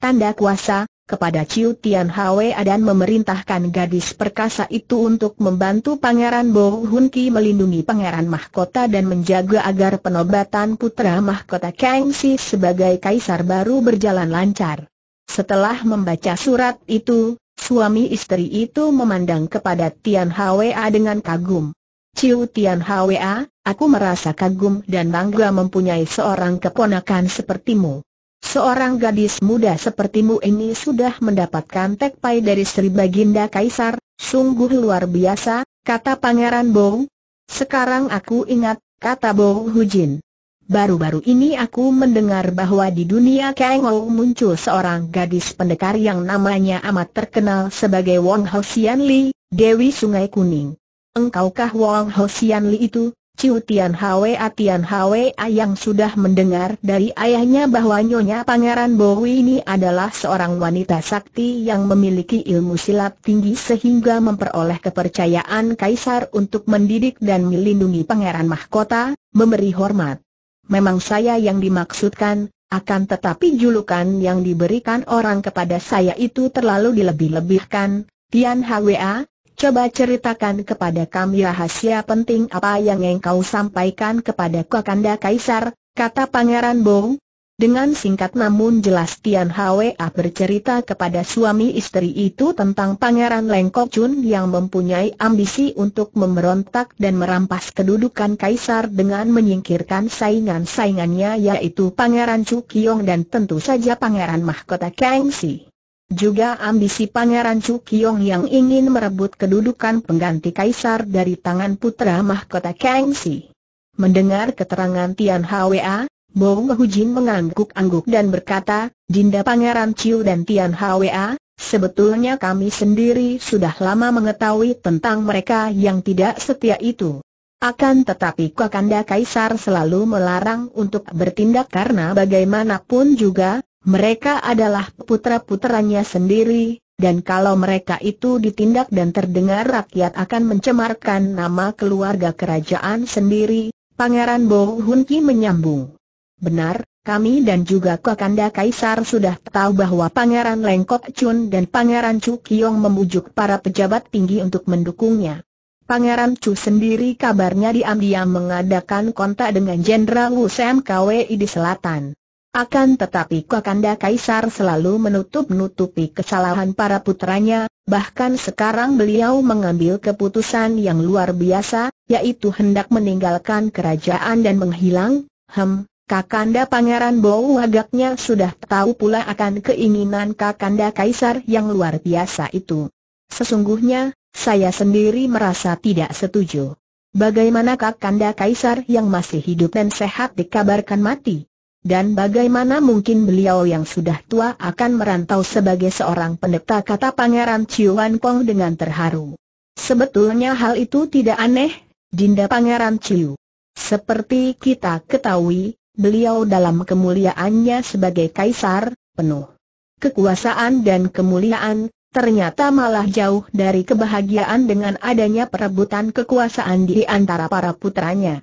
tanda kuasa, kepada Chiu Tian Hwe dan memerintahkan gadis perkasa itu untuk membantu Pangeran Bo Hun Ki melindungi Pangeran Mahkota dan menjaga agar penobatan putra Mahkota Kang Si sebagai kaisar baru berjalan lancar. Setelah membaca surat itu, suami istri itu memandang kepada Tian Hwe dengan kagum. Ciu Tian Hwe, aku merasa kagum dan bangga mempunyai seorang keponakan sepertimu. Seorang gadis muda sepertimu ini sudah mendapatkan tekpai dari Sri Baginda Kaisar, sungguh luar biasa, kata Pangeran Bow. Sekarang aku ingat, kata Bong Hujin. Baru-baru ini aku mendengar bahwa di dunia Kengo muncul seorang gadis pendekar yang namanya amat terkenal sebagai Wong Sian Li, Dewi Sungai Kuning. Engkaukah Wong Sian Li itu? Ciu Tian Hwe Tian Hwe yang sudah mendengar dari ayahnya bahwa Nyonya Pangeran Bowi ini adalah seorang wanita sakti yang memiliki ilmu silat tinggi sehingga memperoleh kepercayaan kaisar untuk mendidik dan melindungi pangeran mahkota, memberi hormat. Memang saya yang dimaksudkan, akan tetapi julukan yang diberikan orang kepada saya itu terlalu dilebih-lebihkan, Tian Hwa, Coba ceritakan kepada kami rahasia penting apa yang engkau sampaikan kepada Kakanda Kaisar, kata Pangeran Bong. Dengan singkat namun jelas Tian Hwa bercerita kepada suami istri itu tentang Pangeran Lengkok Chun yang mempunyai ambisi untuk memberontak dan merampas kedudukan kaisar dengan menyingkirkan saingan-saingannya yaitu Pangeran Chu Kiong dan tentu saja Pangeran Mahkota Kangxi. Juga ambisi Pangeran Chu Cukyong yang ingin merebut kedudukan pengganti kaisar dari tangan putra mahkota Kangxi. Mendengar keterangan Tian Hwa, Bong Jin mengangguk-angguk dan berkata, Dinda Pangeran Chiu dan Tian Hwa, sebetulnya kami sendiri sudah lama mengetahui tentang mereka yang tidak setia itu. Akan tetapi Kakanda Kaisar selalu melarang untuk bertindak karena bagaimanapun juga, mereka adalah putra-putranya sendiri, dan kalau mereka itu ditindak dan terdengar rakyat akan mencemarkan nama keluarga kerajaan sendiri, Pangeran Bo Hun menyambung. Benar, kami dan juga Kakanda Kaisar sudah tahu bahwa Pangeran Lengkok Chun dan Pangeran Chu Kiong memujuk para pejabat tinggi untuk mendukungnya. Pangeran Chu sendiri kabarnya diam-diam mengadakan kontak dengan Jenderal Wu Sam Kwei di selatan. Akan tetapi Kakanda Kaisar selalu menutup-nutupi kesalahan para putranya, bahkan sekarang beliau mengambil keputusan yang luar biasa, yaitu hendak meninggalkan kerajaan dan menghilang, hem, Kakanda Pangeran Bau agaknya sudah tahu pula akan keinginan Kakanda Kaisar yang luar biasa itu. Sesungguhnya, saya sendiri merasa tidak setuju. Bagaimana Kakanda Kaisar yang masih hidup dan sehat dikabarkan mati? Dan bagaimana mungkin beliau yang sudah tua akan merantau sebagai seorang pendeta kata Pangeran Wan Kong dengan terharu. Sebetulnya hal itu tidak aneh, Dinda Pangeran Chiu. Seperti kita ketahui, beliau dalam kemuliaannya sebagai kaisar, penuh kekuasaan dan kemuliaan, ternyata malah jauh dari kebahagiaan dengan adanya perebutan kekuasaan di antara para putranya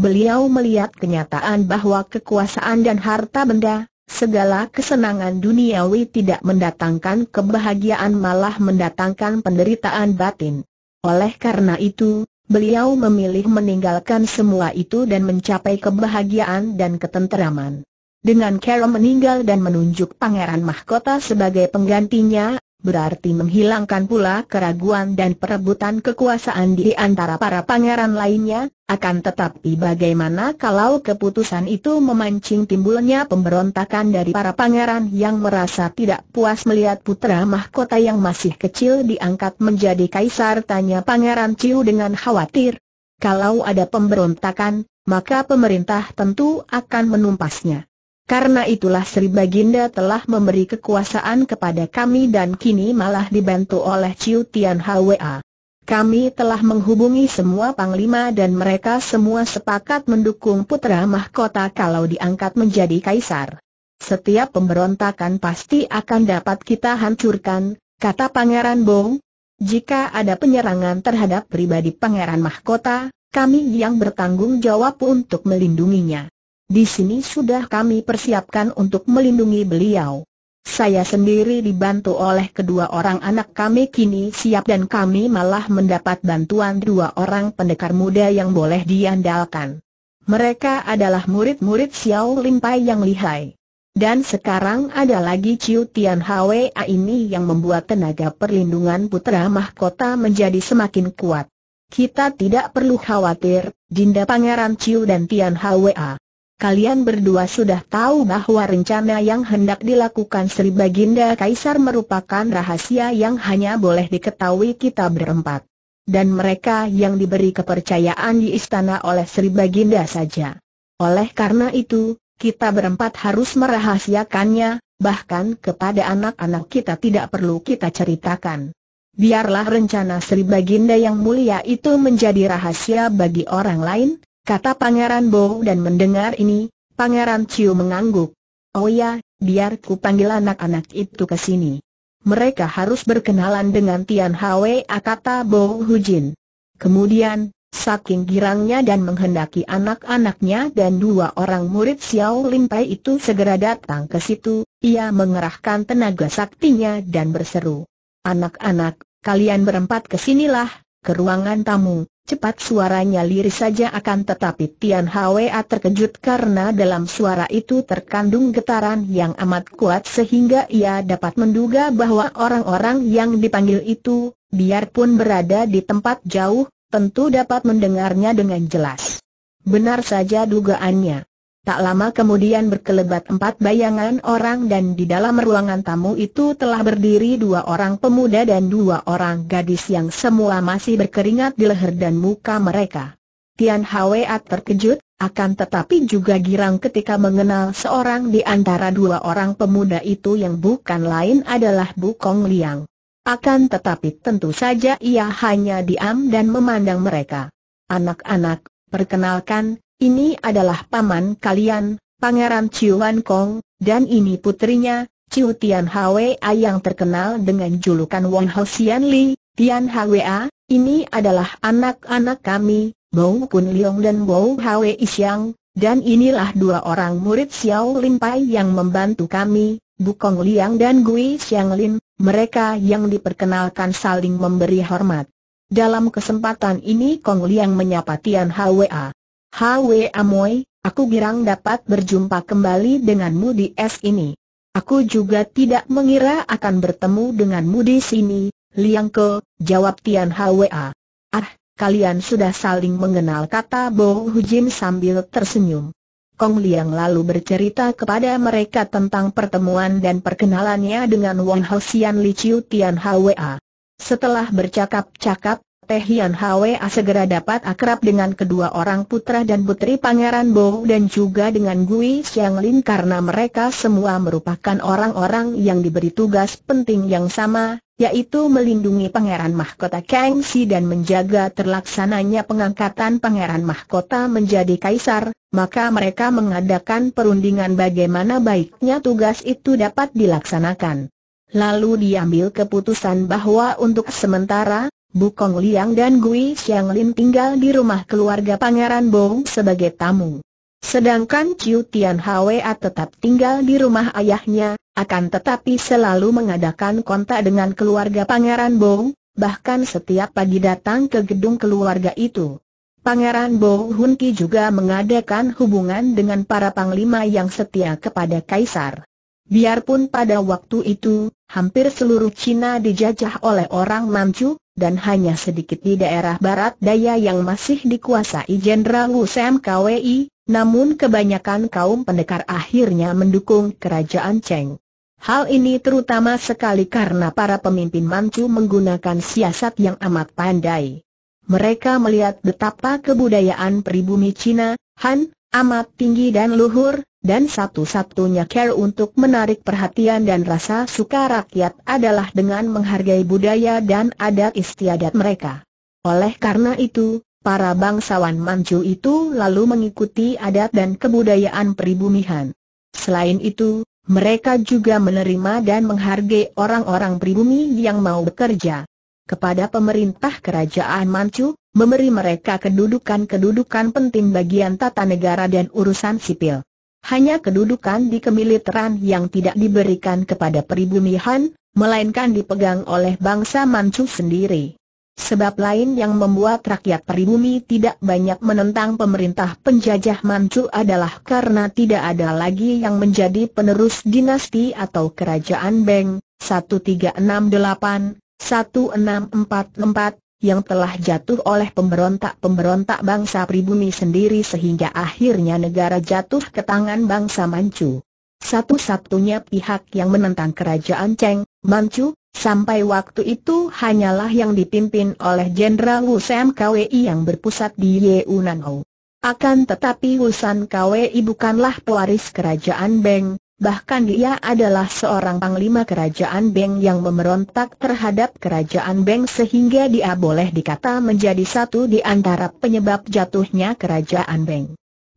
beliau melihat kenyataan bahwa kekuasaan dan harta benda, segala kesenangan duniawi tidak mendatangkan kebahagiaan malah mendatangkan penderitaan batin. Oleh karena itu, beliau memilih meninggalkan semua itu dan mencapai kebahagiaan dan ketenteraman. Dengan Carol meninggal dan menunjuk Pangeran Mahkota sebagai penggantinya, berarti menghilangkan pula keraguan dan perebutan kekuasaan di antara para pangeran lainnya, akan tetapi bagaimana kalau keputusan itu memancing timbulnya pemberontakan dari para pangeran yang merasa tidak puas melihat putra mahkota yang masih kecil diangkat menjadi kaisar tanya pangeran Ciu dengan khawatir. Kalau ada pemberontakan, maka pemerintah tentu akan menumpasnya. Karena itulah Sri Baginda telah memberi kekuasaan kepada kami dan kini malah dibantu oleh Ciutian Tian Hwa. Kami telah menghubungi semua panglima dan mereka semua sepakat mendukung putra mahkota kalau diangkat menjadi kaisar. Setiap pemberontakan pasti akan dapat kita hancurkan, kata Pangeran Bong. Jika ada penyerangan terhadap pribadi Pangeran Mahkota, kami yang bertanggung jawab untuk melindunginya. Di sini sudah kami persiapkan untuk melindungi beliau. Saya sendiri dibantu oleh kedua orang anak kami kini siap dan kami malah mendapat bantuan dua orang pendekar muda yang boleh diandalkan. Mereka adalah murid-murid Xiao Limpai yang lihai. Dan sekarang ada lagi Ciu Tian Hwa ini yang membuat tenaga perlindungan putra mahkota menjadi semakin kuat. Kita tidak perlu khawatir, Dinda Pangeran Ciu dan Tian Hwa. Kalian berdua sudah tahu bahwa rencana yang hendak dilakukan Sri Baginda Kaisar merupakan rahasia yang hanya boleh diketahui kita berempat. Dan mereka yang diberi kepercayaan di istana oleh Sri Baginda saja. Oleh karena itu, kita berempat harus merahasiakannya, bahkan kepada anak-anak kita tidak perlu kita ceritakan. Biarlah rencana Sri Baginda yang mulia itu menjadi rahasia bagi orang lain, kata Pangeran Bo dan mendengar ini, Pangeran Chiu mengangguk. Oh ya, biar ku panggil anak-anak itu ke sini. Mereka harus berkenalan dengan Tian Hwa kata Hu Hujin. Kemudian, saking girangnya dan menghendaki anak-anaknya dan dua orang murid Xiao Lin Pai itu segera datang ke situ, ia mengerahkan tenaga saktinya dan berseru. Anak-anak, kalian berempat kesinilah, ke ruangan tamu, cepat suaranya lirih saja akan tetapi Tian Hwa terkejut karena dalam suara itu terkandung getaran yang amat kuat sehingga ia dapat menduga bahwa orang-orang yang dipanggil itu, biarpun berada di tempat jauh, tentu dapat mendengarnya dengan jelas. Benar saja dugaannya. Tak lama kemudian berkelebat empat bayangan orang dan di dalam ruangan tamu itu telah berdiri dua orang pemuda dan dua orang gadis yang semua masih berkeringat di leher dan muka mereka. Tian Hweat terkejut, akan tetapi juga girang ketika mengenal seorang di antara dua orang pemuda itu yang bukan lain adalah Bu Kong Liang. Akan tetapi tentu saja ia hanya diam dan memandang mereka. Anak-anak, perkenalkan, ini adalah paman kalian, Pangeran Ciuan Kong, dan ini putrinya, Chiu Tian Hwa yang terkenal dengan julukan Wong Ho Xian Li, Tian Hwa, ini adalah anak-anak kami, Bou Kun Leong dan Bou Hwa Isyang, dan inilah dua orang murid Xiao Lin Pai yang membantu kami, Bukong Liang dan Gui Xiang Lin, mereka yang diperkenalkan saling memberi hormat. Dalam kesempatan ini Kong Liang menyapa Tian Hwa. Hwe Amoy, aku girang dapat berjumpa kembali denganmu di es ini. Aku juga tidak mengira akan bertemu denganmu di sini, Liang Ke, jawab Tian Hwa. Ah, kalian sudah saling mengenal kata Bo Hu Hujin sambil tersenyum. Kong Liang lalu bercerita kepada mereka tentang pertemuan dan perkenalannya dengan Wang Hosian Li Chiu Tian Hwa. Setelah bercakap-cakap, Teh Hian Hwa segera dapat akrab dengan kedua orang putra dan putri Pangeran Bo dan juga dengan Gui Xiang Lin karena mereka semua merupakan orang-orang yang diberi tugas penting yang sama, yaitu melindungi Pangeran Mahkota Kang Si dan menjaga terlaksananya pengangkatan Pangeran Mahkota menjadi kaisar, maka mereka mengadakan perundingan bagaimana baiknya tugas itu dapat dilaksanakan. Lalu diambil keputusan bahwa untuk sementara, Bukong Liang dan Gui Xiang Lin tinggal di rumah keluarga Pangeran Bong sebagai tamu. Sedangkan Ciu Tian Hwa tetap tinggal di rumah ayahnya, akan tetapi selalu mengadakan kontak dengan keluarga Pangeran Bong, bahkan setiap pagi datang ke gedung keluarga itu. Pangeran Bong Hun Ki juga mengadakan hubungan dengan para panglima yang setia kepada Kaisar. Biarpun pada waktu itu, hampir seluruh Cina dijajah oleh orang Manchu, dan hanya sedikit di daerah barat daya yang masih dikuasai Jenderal Wu Sam KWI, namun kebanyakan kaum pendekar akhirnya mendukung kerajaan Cheng. Hal ini terutama sekali karena para pemimpin Manchu menggunakan siasat yang amat pandai. Mereka melihat betapa kebudayaan pribumi Cina, Han, amat tinggi dan luhur, dan satu-satunya cara untuk menarik perhatian dan rasa suka rakyat adalah dengan menghargai budaya dan adat istiadat mereka. Oleh karena itu, para bangsawan Manchu itu lalu mengikuti adat dan kebudayaan pribumihan. Selain itu, mereka juga menerima dan menghargai orang-orang pribumi yang mau bekerja. Kepada pemerintah kerajaan Manchu, memberi mereka kedudukan-kedudukan penting bagian tata negara dan urusan sipil. Hanya kedudukan di kemiliteran yang tidak diberikan kepada pribumi Han, melainkan dipegang oleh bangsa Manchu sendiri. Sebab lain yang membuat rakyat pribumi tidak banyak menentang pemerintah penjajah Manchu adalah karena tidak ada lagi yang menjadi penerus dinasti atau kerajaan Beng, 1368, 1644, yang telah jatuh oleh pemberontak-pemberontak bangsa pribumi sendiri sehingga akhirnya negara jatuh ke tangan bangsa Manchu. Satu-satunya pihak yang menentang kerajaan Cheng, Manchu, sampai waktu itu hanyalah yang dipimpin oleh Jenderal Wu Sam KWI yang berpusat di Yeunanau. Akan tetapi Wu Sam KWI bukanlah pewaris kerajaan Beng, bahkan dia adalah seorang panglima kerajaan Beng yang memberontak terhadap kerajaan Beng sehingga dia boleh dikata menjadi satu di antara penyebab jatuhnya kerajaan Beng.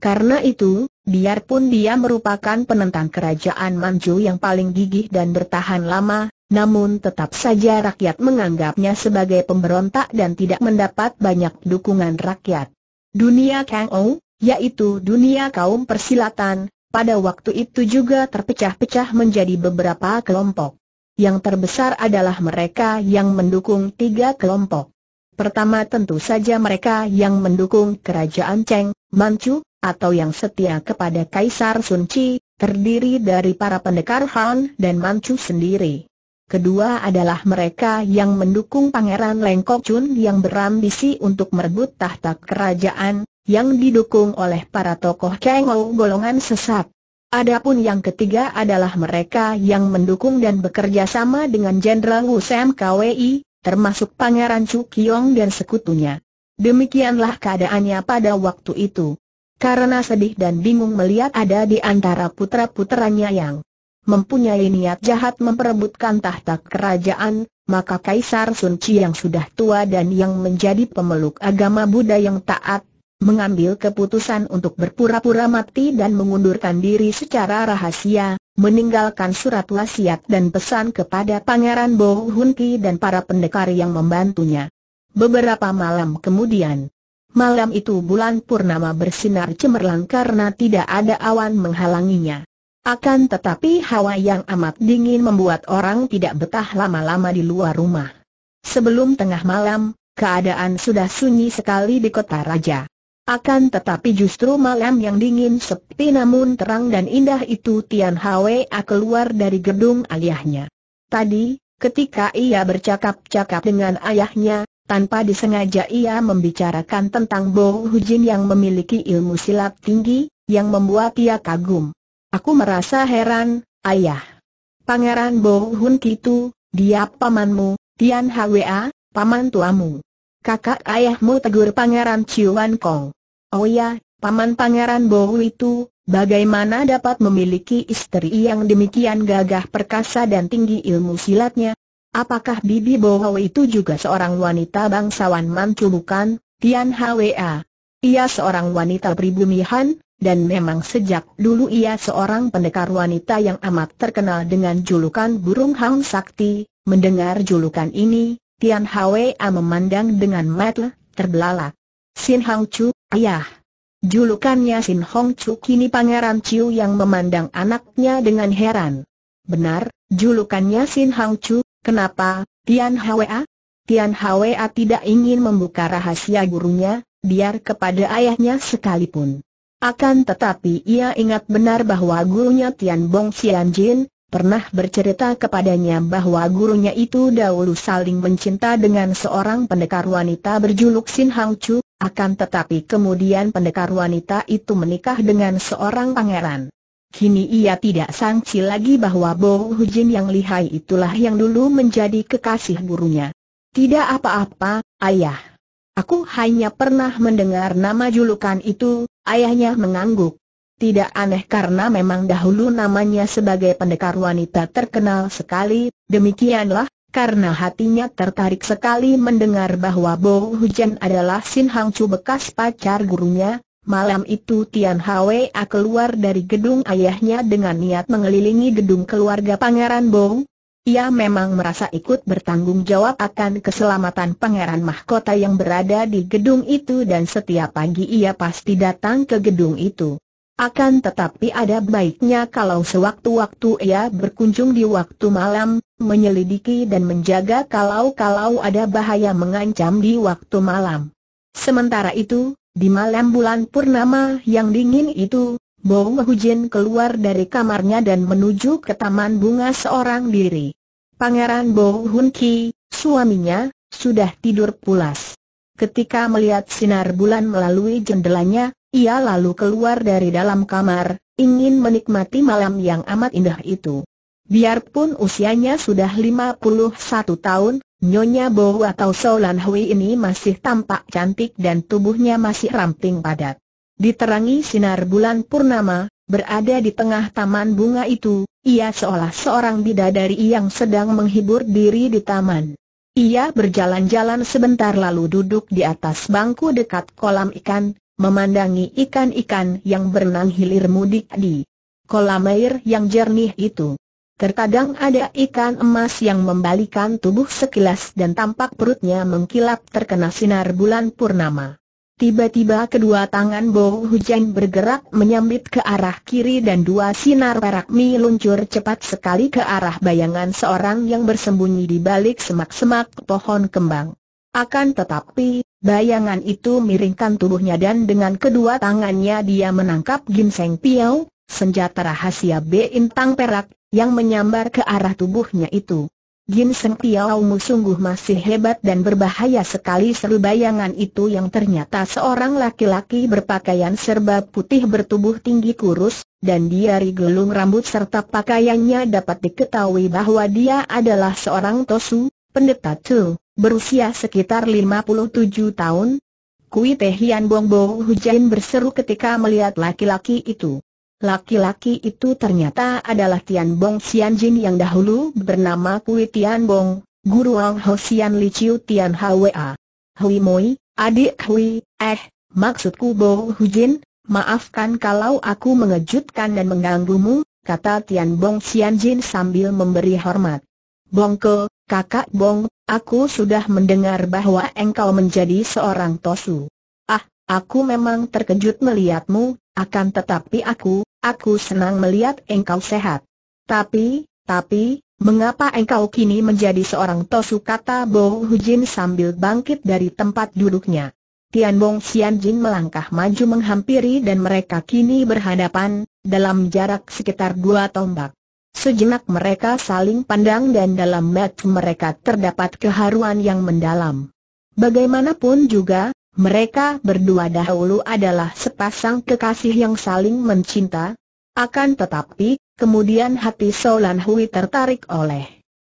Karena itu, biarpun dia merupakan penentang kerajaan Manju yang paling gigih dan bertahan lama, namun tetap saja rakyat menganggapnya sebagai pemberontak dan tidak mendapat banyak dukungan rakyat. Dunia Kang Ou, yaitu dunia kaum persilatan, pada waktu itu juga terpecah-pecah menjadi beberapa kelompok. Yang terbesar adalah mereka yang mendukung tiga kelompok. Pertama tentu saja mereka yang mendukung kerajaan Cheng, Manchu, atau yang setia kepada Kaisar Sun Chi, terdiri dari para pendekar Han dan Manchu sendiri. Kedua adalah mereka yang mendukung Pangeran Lengkok Chun yang berambisi untuk merebut tahta kerajaan, yang didukung oleh para tokoh Kengou golongan sesat. Adapun yang ketiga adalah mereka yang mendukung dan bekerja sama dengan Jenderal Wu Sam KWI, termasuk Pangeran Chu Kiong dan sekutunya. Demikianlah keadaannya pada waktu itu. Karena sedih dan bingung melihat ada di antara putra-putranya yang mempunyai niat jahat memperebutkan tahta kerajaan, maka Kaisar Sun Chi yang sudah tua dan yang menjadi pemeluk agama Buddha yang taat, mengambil keputusan untuk berpura-pura mati dan mengundurkan diri secara rahasia, meninggalkan surat wasiat dan pesan kepada Pangeran Bo Hun Ki dan para pendekar yang membantunya. Beberapa malam kemudian, malam itu bulan purnama bersinar cemerlang karena tidak ada awan menghalanginya. Akan tetapi hawa yang amat dingin membuat orang tidak betah lama-lama di luar rumah. Sebelum tengah malam, keadaan sudah sunyi sekali di kota raja. Akan tetapi justru malam yang dingin sepi namun terang dan indah itu Tian Hwa keluar dari gedung ayahnya. Tadi, ketika ia bercakap-cakap dengan ayahnya, tanpa disengaja ia membicarakan tentang Bo Hu Jin yang memiliki ilmu silat tinggi, yang membuat ia kagum. Aku merasa heran, ayah. Pangeran Bo Hun Kitu, dia pamanmu, Tian Hwa, paman tuamu kakak ayahmu tegur Pangeran Chuan Kong. Oh ya, paman Pangeran Bohu itu, bagaimana dapat memiliki istri yang demikian gagah perkasa dan tinggi ilmu silatnya? Apakah Bibi Bohu itu juga seorang wanita bangsawan mancu bukan, Tian Hwa? Ia seorang wanita pribumi Han, dan memang sejak dulu ia seorang pendekar wanita yang amat terkenal dengan julukan Burung Hang Sakti, mendengar julukan ini, Tian Hwa memandang dengan mata terbelalak. Sin Hang Chu, ayah. Julukannya Sin Hong Chu kini Pangeran Chiu yang memandang anaknya dengan heran. Benar, julukannya Sin Hang Chu, kenapa, Tian Hwa? Tian Hwa tidak ingin membuka rahasia gurunya, biar kepada ayahnya sekalipun. Akan tetapi ia ingat benar bahwa gurunya Tian Bong Jin pernah bercerita kepadanya bahwa gurunya itu dahulu saling mencinta dengan seorang pendekar wanita berjuluk Sin Hang Chu, akan tetapi kemudian pendekar wanita itu menikah dengan seorang pangeran. Kini ia tidak sangsi lagi bahwa Bo Hu Jin yang lihai itulah yang dulu menjadi kekasih gurunya. Tidak apa-apa, ayah. Aku hanya pernah mendengar nama julukan itu, ayahnya mengangguk. Tidak aneh karena memang dahulu namanya sebagai pendekar wanita terkenal sekali, demikianlah, karena hatinya tertarik sekali mendengar bahwa Bo Hujan adalah Sin Hang Chu bekas pacar gurunya, malam itu Tian Hwa keluar dari gedung ayahnya dengan niat mengelilingi gedung keluarga Pangeran Bo. Ia memang merasa ikut bertanggung jawab akan keselamatan Pangeran Mahkota yang berada di gedung itu dan setiap pagi ia pasti datang ke gedung itu. Akan tetapi ada baiknya kalau sewaktu-waktu ia berkunjung di waktu malam, menyelidiki dan menjaga kalau-kalau ada bahaya mengancam di waktu malam. Sementara itu, di malam bulan purnama yang dingin itu, Bong Hujin keluar dari kamarnya dan menuju ke taman bunga seorang diri. Pangeran Bong Hun Ki, suaminya, sudah tidur pulas. Ketika melihat sinar bulan melalui jendelanya, ia lalu keluar dari dalam kamar, ingin menikmati malam yang amat indah itu. Biarpun usianya sudah 51 tahun, Nyonya Bow atau Solan Hui ini masih tampak cantik dan tubuhnya masih ramping padat. Diterangi sinar bulan purnama, berada di tengah taman bunga itu, ia seolah seorang bidadari yang sedang menghibur diri di taman. Ia berjalan-jalan sebentar lalu duduk di atas bangku dekat kolam ikan, memandangi ikan-ikan yang berenang hilir mudik di kolam air yang jernih itu. Terkadang ada ikan emas yang membalikan tubuh sekilas dan tampak perutnya mengkilap terkena sinar bulan purnama. Tiba-tiba kedua tangan Bo Hujan bergerak menyambit ke arah kiri dan dua sinar perak luncur cepat sekali ke arah bayangan seorang yang bersembunyi di balik semak-semak pohon kembang. Akan tetapi, Bayangan itu miringkan tubuhnya dan dengan kedua tangannya dia menangkap ginseng piau, senjata rahasia bintang perak, yang menyambar ke arah tubuhnya itu. Ginseng Piaumu sungguh masih hebat dan berbahaya sekali seru bayangan itu yang ternyata seorang laki-laki berpakaian serba putih bertubuh tinggi kurus, dan dia gelung rambut serta pakaiannya dapat diketahui bahwa dia adalah seorang Tosu, pendeta tuh berusia sekitar 57 tahun. Kui Teh Hian Bong Hujain berseru ketika melihat laki-laki itu. Laki-laki itu ternyata adalah Tian Bong Xian Jin yang dahulu bernama Kui Tian Bong, Guru Ang Ho Xian Li Chiu Tian Hwa. Hui Moi, adik Hui, eh, maksudku Bo Hujin, maafkan kalau aku mengejutkan dan mengganggumu, kata Tian Bong Xian Jin sambil memberi hormat. Bongke, kakak Bong, Aku sudah mendengar bahwa engkau menjadi seorang tosu. Ah, aku memang terkejut melihatmu, akan tetapi aku, aku senang melihat engkau sehat. Tapi, tapi, mengapa engkau kini menjadi seorang tosu kata Bo Hujin sambil bangkit dari tempat duduknya. Tian Bong Xian Jin melangkah maju menghampiri dan mereka kini berhadapan, dalam jarak sekitar dua tombak. Sejenak mereka saling pandang dan dalam mata mereka terdapat keharuan yang mendalam. Bagaimanapun juga, mereka berdua dahulu adalah sepasang kekasih yang saling mencinta. Akan tetapi, kemudian hati Solan Hui tertarik oleh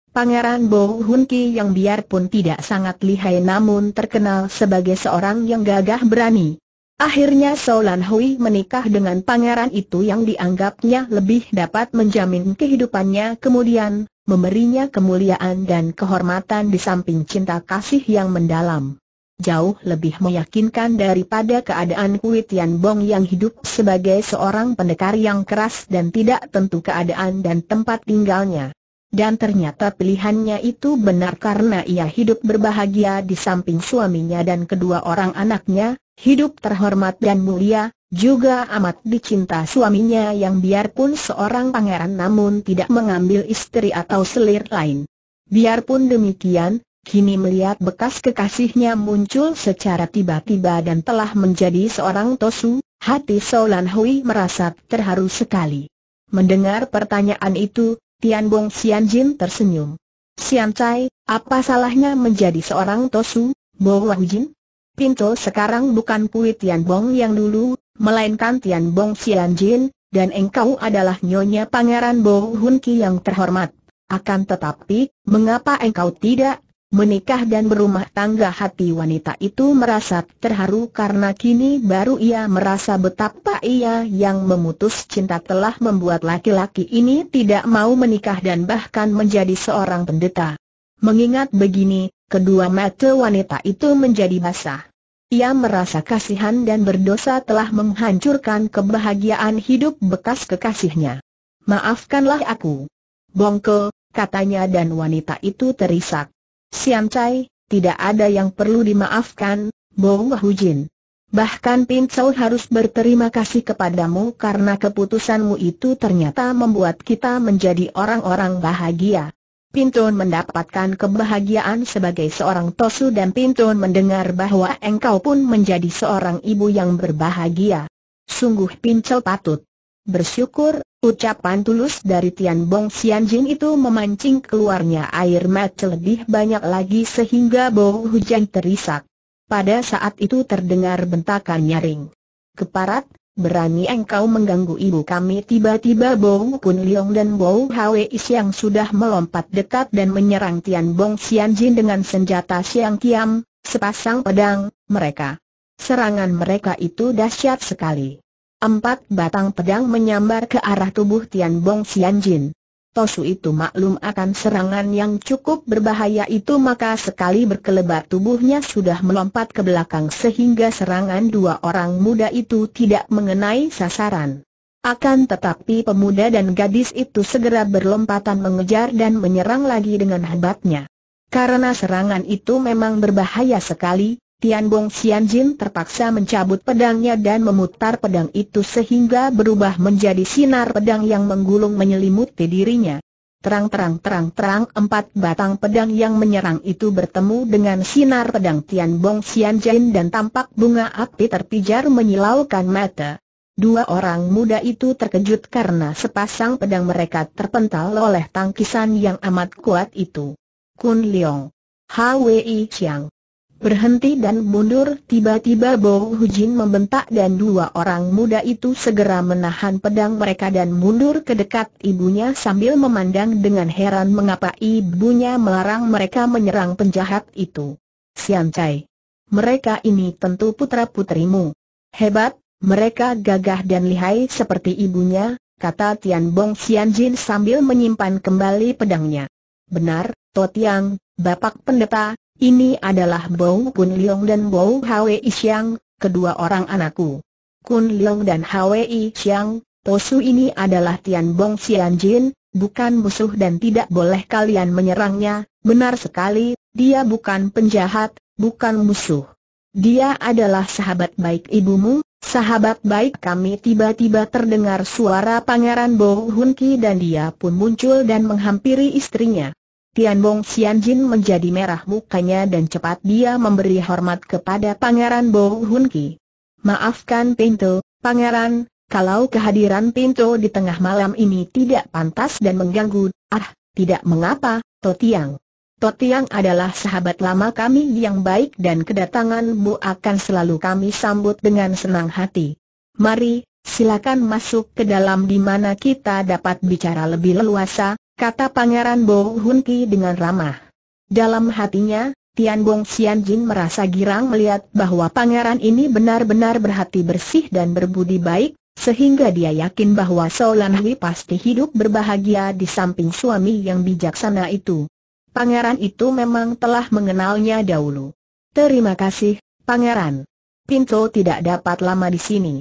Pangeran Bo Hun Ki yang biarpun tidak sangat lihai namun terkenal sebagai seorang yang gagah berani. Akhirnya Solan Hui menikah dengan pangeran itu yang dianggapnya lebih dapat menjamin kehidupannya kemudian, memberinya kemuliaan dan kehormatan di samping cinta kasih yang mendalam. Jauh lebih meyakinkan daripada keadaan Hui Tian Bong yang hidup sebagai seorang pendekar yang keras dan tidak tentu keadaan dan tempat tinggalnya. Dan ternyata pilihannya itu benar karena ia hidup berbahagia di samping suaminya dan kedua orang anaknya, hidup terhormat dan mulia, juga amat dicinta suaminya yang biarpun seorang pangeran namun tidak mengambil istri atau selir lain. Biarpun demikian, kini melihat bekas kekasihnya muncul secara tiba-tiba dan telah menjadi seorang tosu, hati Solan Hui merasa terharu sekali. Mendengar pertanyaan itu, Tian Bong Xian Jin tersenyum. Sian Cai, apa salahnya menjadi seorang tosu, Bo Wah Jin? Pinto sekarang bukan Pui Tian Bong yang dulu, melainkan Tian Bong Xian Jin, dan engkau adalah nyonya Pangeran Bo Hun Ki yang terhormat. Akan tetapi, mengapa engkau tidak menikah dan berumah tangga hati wanita itu merasa terharu karena kini baru ia merasa betapa ia yang memutus cinta telah membuat laki-laki ini tidak mau menikah dan bahkan menjadi seorang pendeta. Mengingat begini, kedua mata wanita itu menjadi basah. Ia merasa kasihan dan berdosa telah menghancurkan kebahagiaan hidup bekas kekasihnya. Maafkanlah aku. Bongke, katanya dan wanita itu terisak. Siam Chai, tidak ada yang perlu dimaafkan, Bong Jin. Bahkan Pin Chau harus berterima kasih kepadamu karena keputusanmu itu ternyata membuat kita menjadi orang-orang bahagia. Pintun mendapatkan kebahagiaan sebagai seorang tosu dan Pintun mendengar bahwa engkau pun menjadi seorang ibu yang berbahagia. Sungguh Pincel patut. Bersyukur, ucapan tulus dari Tian Bong Xian Jin itu memancing keluarnya air mata lebih banyak lagi sehingga bau hujan terisak. Pada saat itu terdengar bentakan nyaring. Keparat, berani engkau mengganggu ibu kami tiba-tiba Bou Kun Leong dan Bou Hwe Is yang sudah melompat dekat dan menyerang Tian Bong Xian Jin dengan senjata siang kiam, sepasang pedang, mereka. Serangan mereka itu dahsyat sekali. Empat batang pedang menyambar ke arah tubuh Tian Bong Xian Jin. Tosu itu maklum akan serangan yang cukup berbahaya itu maka sekali berkelebat tubuhnya sudah melompat ke belakang sehingga serangan dua orang muda itu tidak mengenai sasaran. Akan tetapi pemuda dan gadis itu segera berlompatan mengejar dan menyerang lagi dengan hebatnya. Karena serangan itu memang berbahaya sekali, Tian Bong Xian Jin terpaksa mencabut pedangnya dan memutar pedang itu sehingga berubah menjadi sinar pedang yang menggulung menyelimuti dirinya. Terang-terang-terang-terang empat batang pedang yang menyerang itu bertemu dengan sinar pedang Tian Bong Xian Jin dan tampak bunga api terpijar menyilaukan mata. Dua orang muda itu terkejut karena sepasang pedang mereka terpental oleh tangkisan yang amat kuat itu. Kun Leong. Hwi Chiang berhenti dan mundur tiba-tiba Bo Hujin membentak dan dua orang muda itu segera menahan pedang mereka dan mundur ke dekat ibunya sambil memandang dengan heran mengapa ibunya melarang mereka menyerang penjahat itu. Sian Cai. Mereka ini tentu putra-putrimu. Hebat, mereka gagah dan lihai seperti ibunya, kata Tian Bong Sian Jin sambil menyimpan kembali pedangnya. Benar, Totiang, Bapak Pendeta, ini adalah Bow Kun Leong dan bau Hwei Siang, kedua orang anakku. Kun Leong dan Hwei Siang, Tosu ini adalah Tian Bong Xian Jin, bukan musuh dan tidak boleh kalian menyerangnya, benar sekali, dia bukan penjahat, bukan musuh. Dia adalah sahabat baik ibumu, sahabat baik kami tiba-tiba terdengar suara Pangeran Bow Hun Ki dan dia pun muncul dan menghampiri istrinya. Tianbong Xianjin menjadi merah mukanya dan cepat dia memberi hormat kepada Pangeran Bo Hun Ki. Maafkan Pinto, Pangeran, kalau kehadiran Pinto di tengah malam ini tidak pantas dan mengganggu, ah, tidak mengapa, Totiang. Totiang adalah sahabat lama kami yang baik dan kedatanganmu akan selalu kami sambut dengan senang hati. Mari, silakan masuk ke dalam di mana kita dapat bicara lebih leluasa, kata Pangeran Bo Hun Ki dengan ramah. Dalam hatinya, Tian Bong Xian Jin merasa girang melihat bahwa pangeran ini benar-benar berhati bersih dan berbudi baik, sehingga dia yakin bahwa Solan Hui pasti hidup berbahagia di samping suami yang bijaksana itu. Pangeran itu memang telah mengenalnya dahulu. Terima kasih, pangeran. Pinto tidak dapat lama di sini.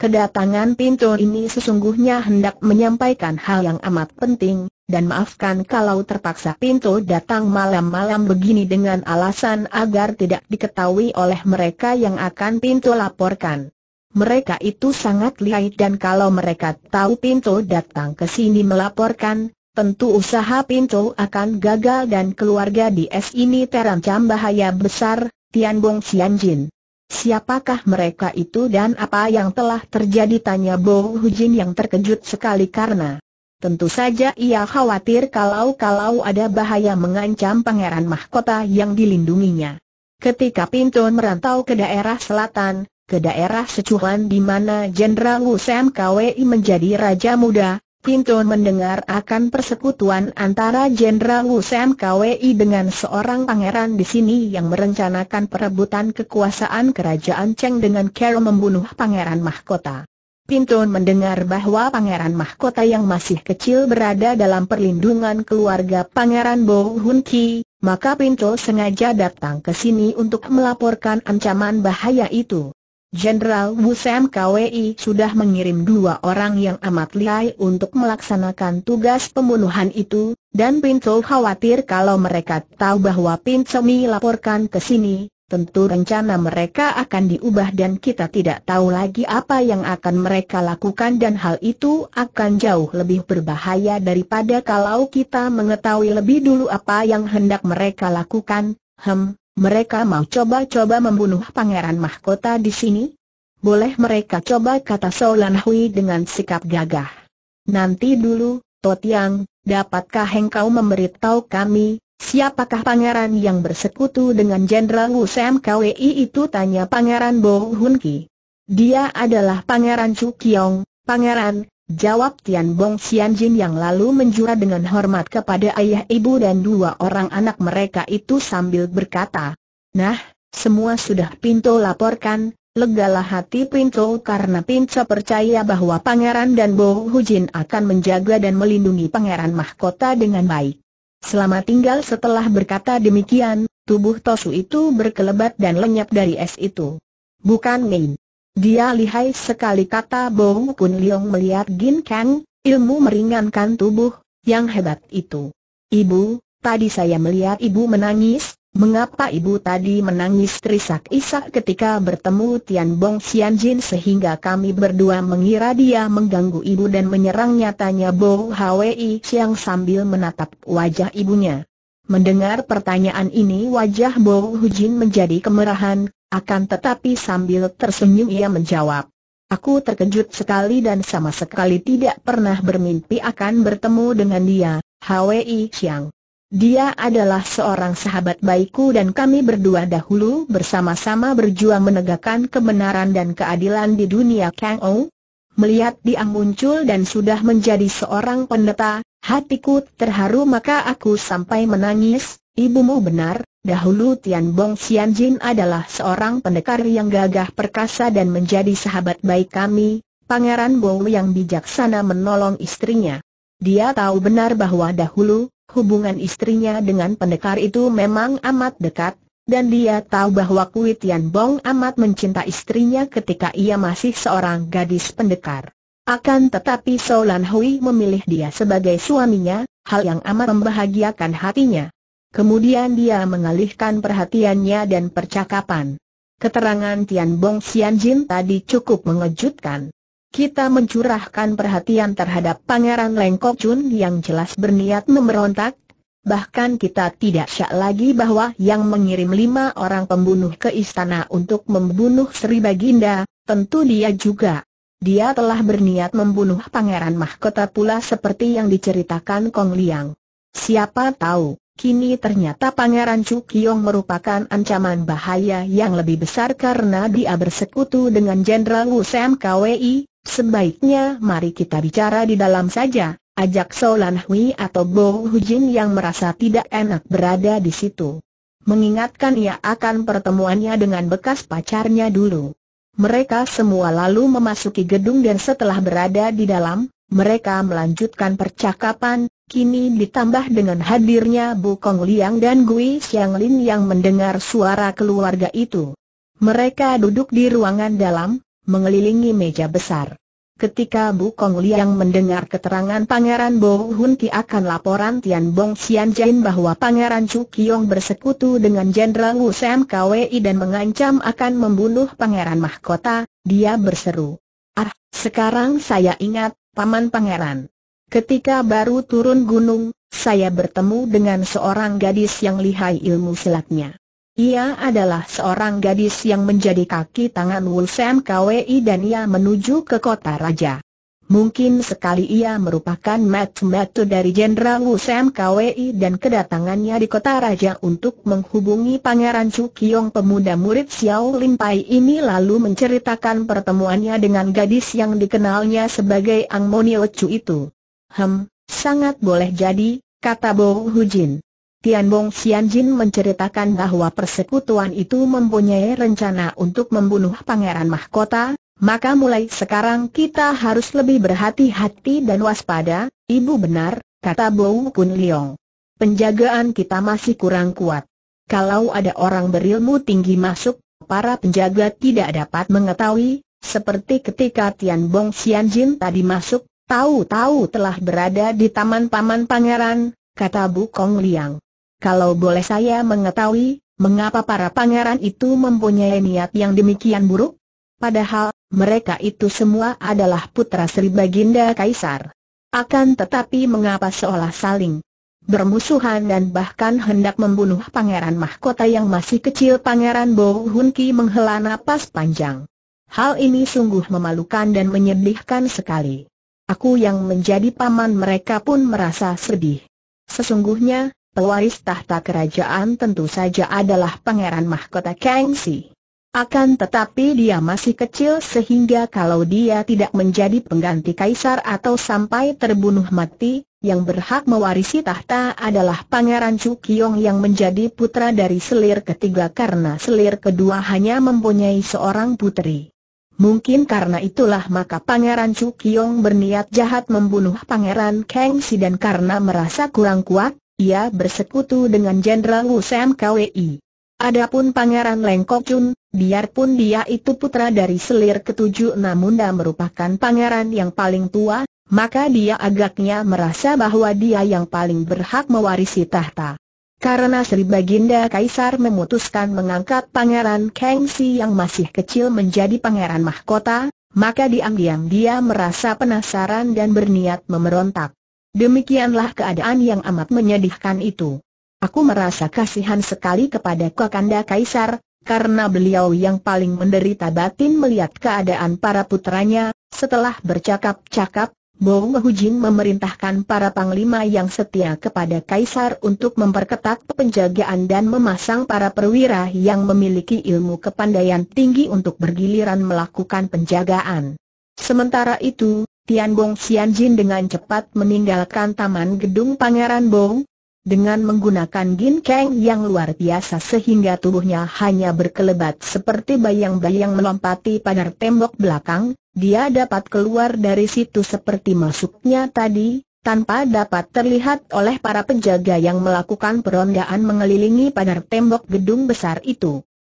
Kedatangan Pinto ini sesungguhnya hendak menyampaikan hal yang amat penting, dan maafkan kalau terpaksa Pinto datang malam-malam begini dengan alasan agar tidak diketahui oleh mereka yang akan Pinto laporkan. Mereka itu sangat lihai dan kalau mereka tahu Pinto datang ke sini melaporkan, tentu usaha Pinto akan gagal dan keluarga di S ini terancam bahaya besar, Tian Bong Tianbong Jin. Siapakah mereka itu dan apa yang telah terjadi tanya Bo Hu Jin yang terkejut sekali karena Tentu saja ia khawatir kalau-kalau ada bahaya mengancam pangeran mahkota yang dilindunginya. Ketika Pinton merantau ke daerah selatan, ke daerah Secuhan di mana Jenderal Wu Sam Kwei menjadi raja muda, Pinton mendengar akan persekutuan antara Jenderal Wu Sam Kwei dengan seorang pangeran di sini yang merencanakan perebutan kekuasaan kerajaan Cheng dengan cara membunuh pangeran mahkota. Pinton mendengar bahwa Pangeran Mahkota yang masih kecil berada dalam perlindungan keluarga Pangeran Bo Hun Ki, maka Pinto sengaja datang ke sini untuk melaporkan ancaman bahaya itu. Jenderal Wu Sam KWI sudah mengirim dua orang yang amat lihai untuk melaksanakan tugas pembunuhan itu, dan Pinto khawatir kalau mereka tahu bahwa Pinto melaporkan ke sini, tentu rencana mereka akan diubah dan kita tidak tahu lagi apa yang akan mereka lakukan dan hal itu akan jauh lebih berbahaya daripada kalau kita mengetahui lebih dulu apa yang hendak mereka lakukan. Hem, mereka mau coba-coba membunuh pangeran mahkota di sini? Boleh mereka coba kata Solan Hui dengan sikap gagah. Nanti dulu, Totiang, dapatkah engkau memberitahu kami, Siapakah pangeran yang bersekutu dengan Jenderal Wu Sam Kwei itu tanya pangeran Bo Hun Ki. Dia adalah pangeran Chu Kiong, pangeran, jawab Tian Bong Xianjin yang lalu menjura dengan hormat kepada ayah ibu dan dua orang anak mereka itu sambil berkata, Nah, semua sudah Pinto laporkan, legalah hati Pinto karena Pinto percaya bahwa pangeran dan Bo Hujin akan menjaga dan melindungi pangeran mahkota dengan baik. Selama tinggal setelah berkata demikian, tubuh Tosu itu berkelebat dan lenyap dari es itu. Bukan main. Dia lihai sekali kata Bong Kun Leong melihat Gin Kang, ilmu meringankan tubuh, yang hebat itu. Ibu, tadi saya melihat ibu menangis, Mengapa ibu tadi menangis terisak-isak ketika bertemu Tian Bong Xian Jin sehingga kami berdua mengira dia mengganggu ibu dan menyerang nyatanya Bo Hwi Xiang sambil menatap wajah ibunya. Mendengar pertanyaan ini wajah Bo Hujin menjadi kemerahan, akan tetapi sambil tersenyum ia menjawab. Aku terkejut sekali dan sama sekali tidak pernah bermimpi akan bertemu dengan dia, Hwi Xiang. Dia adalah seorang sahabat baikku dan kami berdua dahulu bersama-sama berjuang menegakkan kebenaran dan keadilan di dunia Kang Ou. Melihat dia muncul dan sudah menjadi seorang pendeta, hatiku terharu maka aku sampai menangis, ibumu benar, dahulu Tian Bong Xian Jin adalah seorang pendekar yang gagah perkasa dan menjadi sahabat baik kami, Pangeran Bong yang bijaksana menolong istrinya. Dia tahu benar bahwa dahulu, hubungan istrinya dengan pendekar itu memang amat dekat, dan dia tahu bahwa Kui Tian Bong amat mencinta istrinya ketika ia masih seorang gadis pendekar. Akan tetapi Solan Hui memilih dia sebagai suaminya, hal yang amat membahagiakan hatinya. Kemudian dia mengalihkan perhatiannya dan percakapan. Keterangan Tian Bong Xianjin tadi cukup mengejutkan kita mencurahkan perhatian terhadap Pangeran Lengkok Chun yang jelas berniat memberontak, bahkan kita tidak syak lagi bahwa yang mengirim lima orang pembunuh ke istana untuk membunuh Sri Baginda, tentu dia juga. Dia telah berniat membunuh Pangeran Mahkota pula seperti yang diceritakan Kong Liang. Siapa tahu, Kini ternyata Pangeran Yong merupakan ancaman bahaya yang lebih besar karena dia bersekutu dengan Jenderal Wu Sam KWI, sebaiknya mari kita bicara di dalam saja, ajak Solan Hui atau Bo Hu Jin yang merasa tidak enak berada di situ. Mengingatkan ia akan pertemuannya dengan bekas pacarnya dulu. Mereka semua lalu memasuki gedung dan setelah berada di dalam, mereka melanjutkan percakapan, Kini ditambah dengan hadirnya Bu Kong Liang dan Gui Xiang Lin yang mendengar suara keluarga itu. Mereka duduk di ruangan dalam, mengelilingi meja besar. Ketika Bu Kong Liang mendengar keterangan Pangeran Bo Hun Ki akan laporan Tian Bong Xian Jin bahwa Pangeran Chu Kiong bersekutu dengan Jenderal Wu Sam KWI dan mengancam akan membunuh Pangeran Mahkota, dia berseru. Ah, sekarang saya ingat, Paman Pangeran. Ketika baru turun gunung, saya bertemu dengan seorang gadis yang lihai ilmu silatnya. Ia adalah seorang gadis yang menjadi kaki tangan Sam KWI dan ia menuju ke kota raja. Mungkin sekali ia merupakan metu matu dari Jenderal Sam KWI dan kedatangannya di kota raja untuk menghubungi Pangeran Cukyong pemuda murid Xiao Lim Pai ini lalu menceritakan pertemuannya dengan gadis yang dikenalnya sebagai Ang Monio Chu itu. Hem, sangat boleh jadi, kata Bo Hujin. Tian Bong Xian Jin menceritakan bahwa persekutuan itu mempunyai rencana untuk membunuh Pangeran Mahkota, maka mulai sekarang kita harus lebih berhati-hati dan waspada, ibu benar, kata Bo Kun Leong. Penjagaan kita masih kurang kuat. Kalau ada orang berilmu tinggi masuk, para penjaga tidak dapat mengetahui, seperti ketika Tian Bong Xian Jin tadi masuk, Tahu-tahu telah berada di Taman Paman Pangeran, kata Bu Kong Liang. Kalau boleh saya mengetahui, mengapa para pangeran itu mempunyai niat yang demikian buruk? Padahal, mereka itu semua adalah putra Sri Baginda Kaisar. Akan tetapi mengapa seolah saling bermusuhan dan bahkan hendak membunuh pangeran mahkota yang masih kecil pangeran Bo Hun Ki menghela napas panjang. Hal ini sungguh memalukan dan menyedihkan sekali. Aku yang menjadi paman mereka pun merasa sedih. Sesungguhnya, pewaris tahta kerajaan tentu saja adalah Pangeran Mahkota Kangxi. Akan tetapi dia masih kecil sehingga kalau dia tidak menjadi pengganti kaisar atau sampai terbunuh mati, yang berhak mewarisi tahta adalah Pangeran Cukyong yang menjadi putra dari selir ketiga karena selir kedua hanya mempunyai seorang putri. Mungkin karena itulah maka Pangeran Chu Kiong berniat jahat membunuh Pangeran Kang Si dan karena merasa kurang kuat, ia bersekutu dengan Jenderal Wu Sam KWI. Adapun Pangeran Leng Kok Chun, biarpun dia itu putra dari selir ketujuh namun dia merupakan pangeran yang paling tua, maka dia agaknya merasa bahwa dia yang paling berhak mewarisi tahta. Karena Sri Baginda Kaisar memutuskan mengangkat Pangeran Kengsi yang masih kecil menjadi Pangeran Mahkota, maka diam-diam dia merasa penasaran dan berniat memberontak. Demikianlah keadaan yang amat menyedihkan itu. Aku merasa kasihan sekali kepada Kakanda Kaisar, karena beliau yang paling menderita batin melihat keadaan para putranya, setelah bercakap-cakap, Hu Jin memerintahkan para panglima yang setia kepada Kaisar untuk memperketat penjagaan dan memasang para perwira yang memiliki ilmu kepandaian tinggi untuk bergiliran melakukan penjagaan. Sementara itu, Tian Bong Xian Jin dengan cepat meninggalkan taman gedung Pangeran Bong, dengan menggunakan ginkeng yang luar biasa sehingga tubuhnya hanya berkelebat seperti bayang-bayang melompati pagar tembok belakang, dia dapat keluar dari situ seperti masuknya tadi, tanpa dapat terlihat oleh para penjaga yang melakukan perondaan mengelilingi pagar tembok gedung besar itu.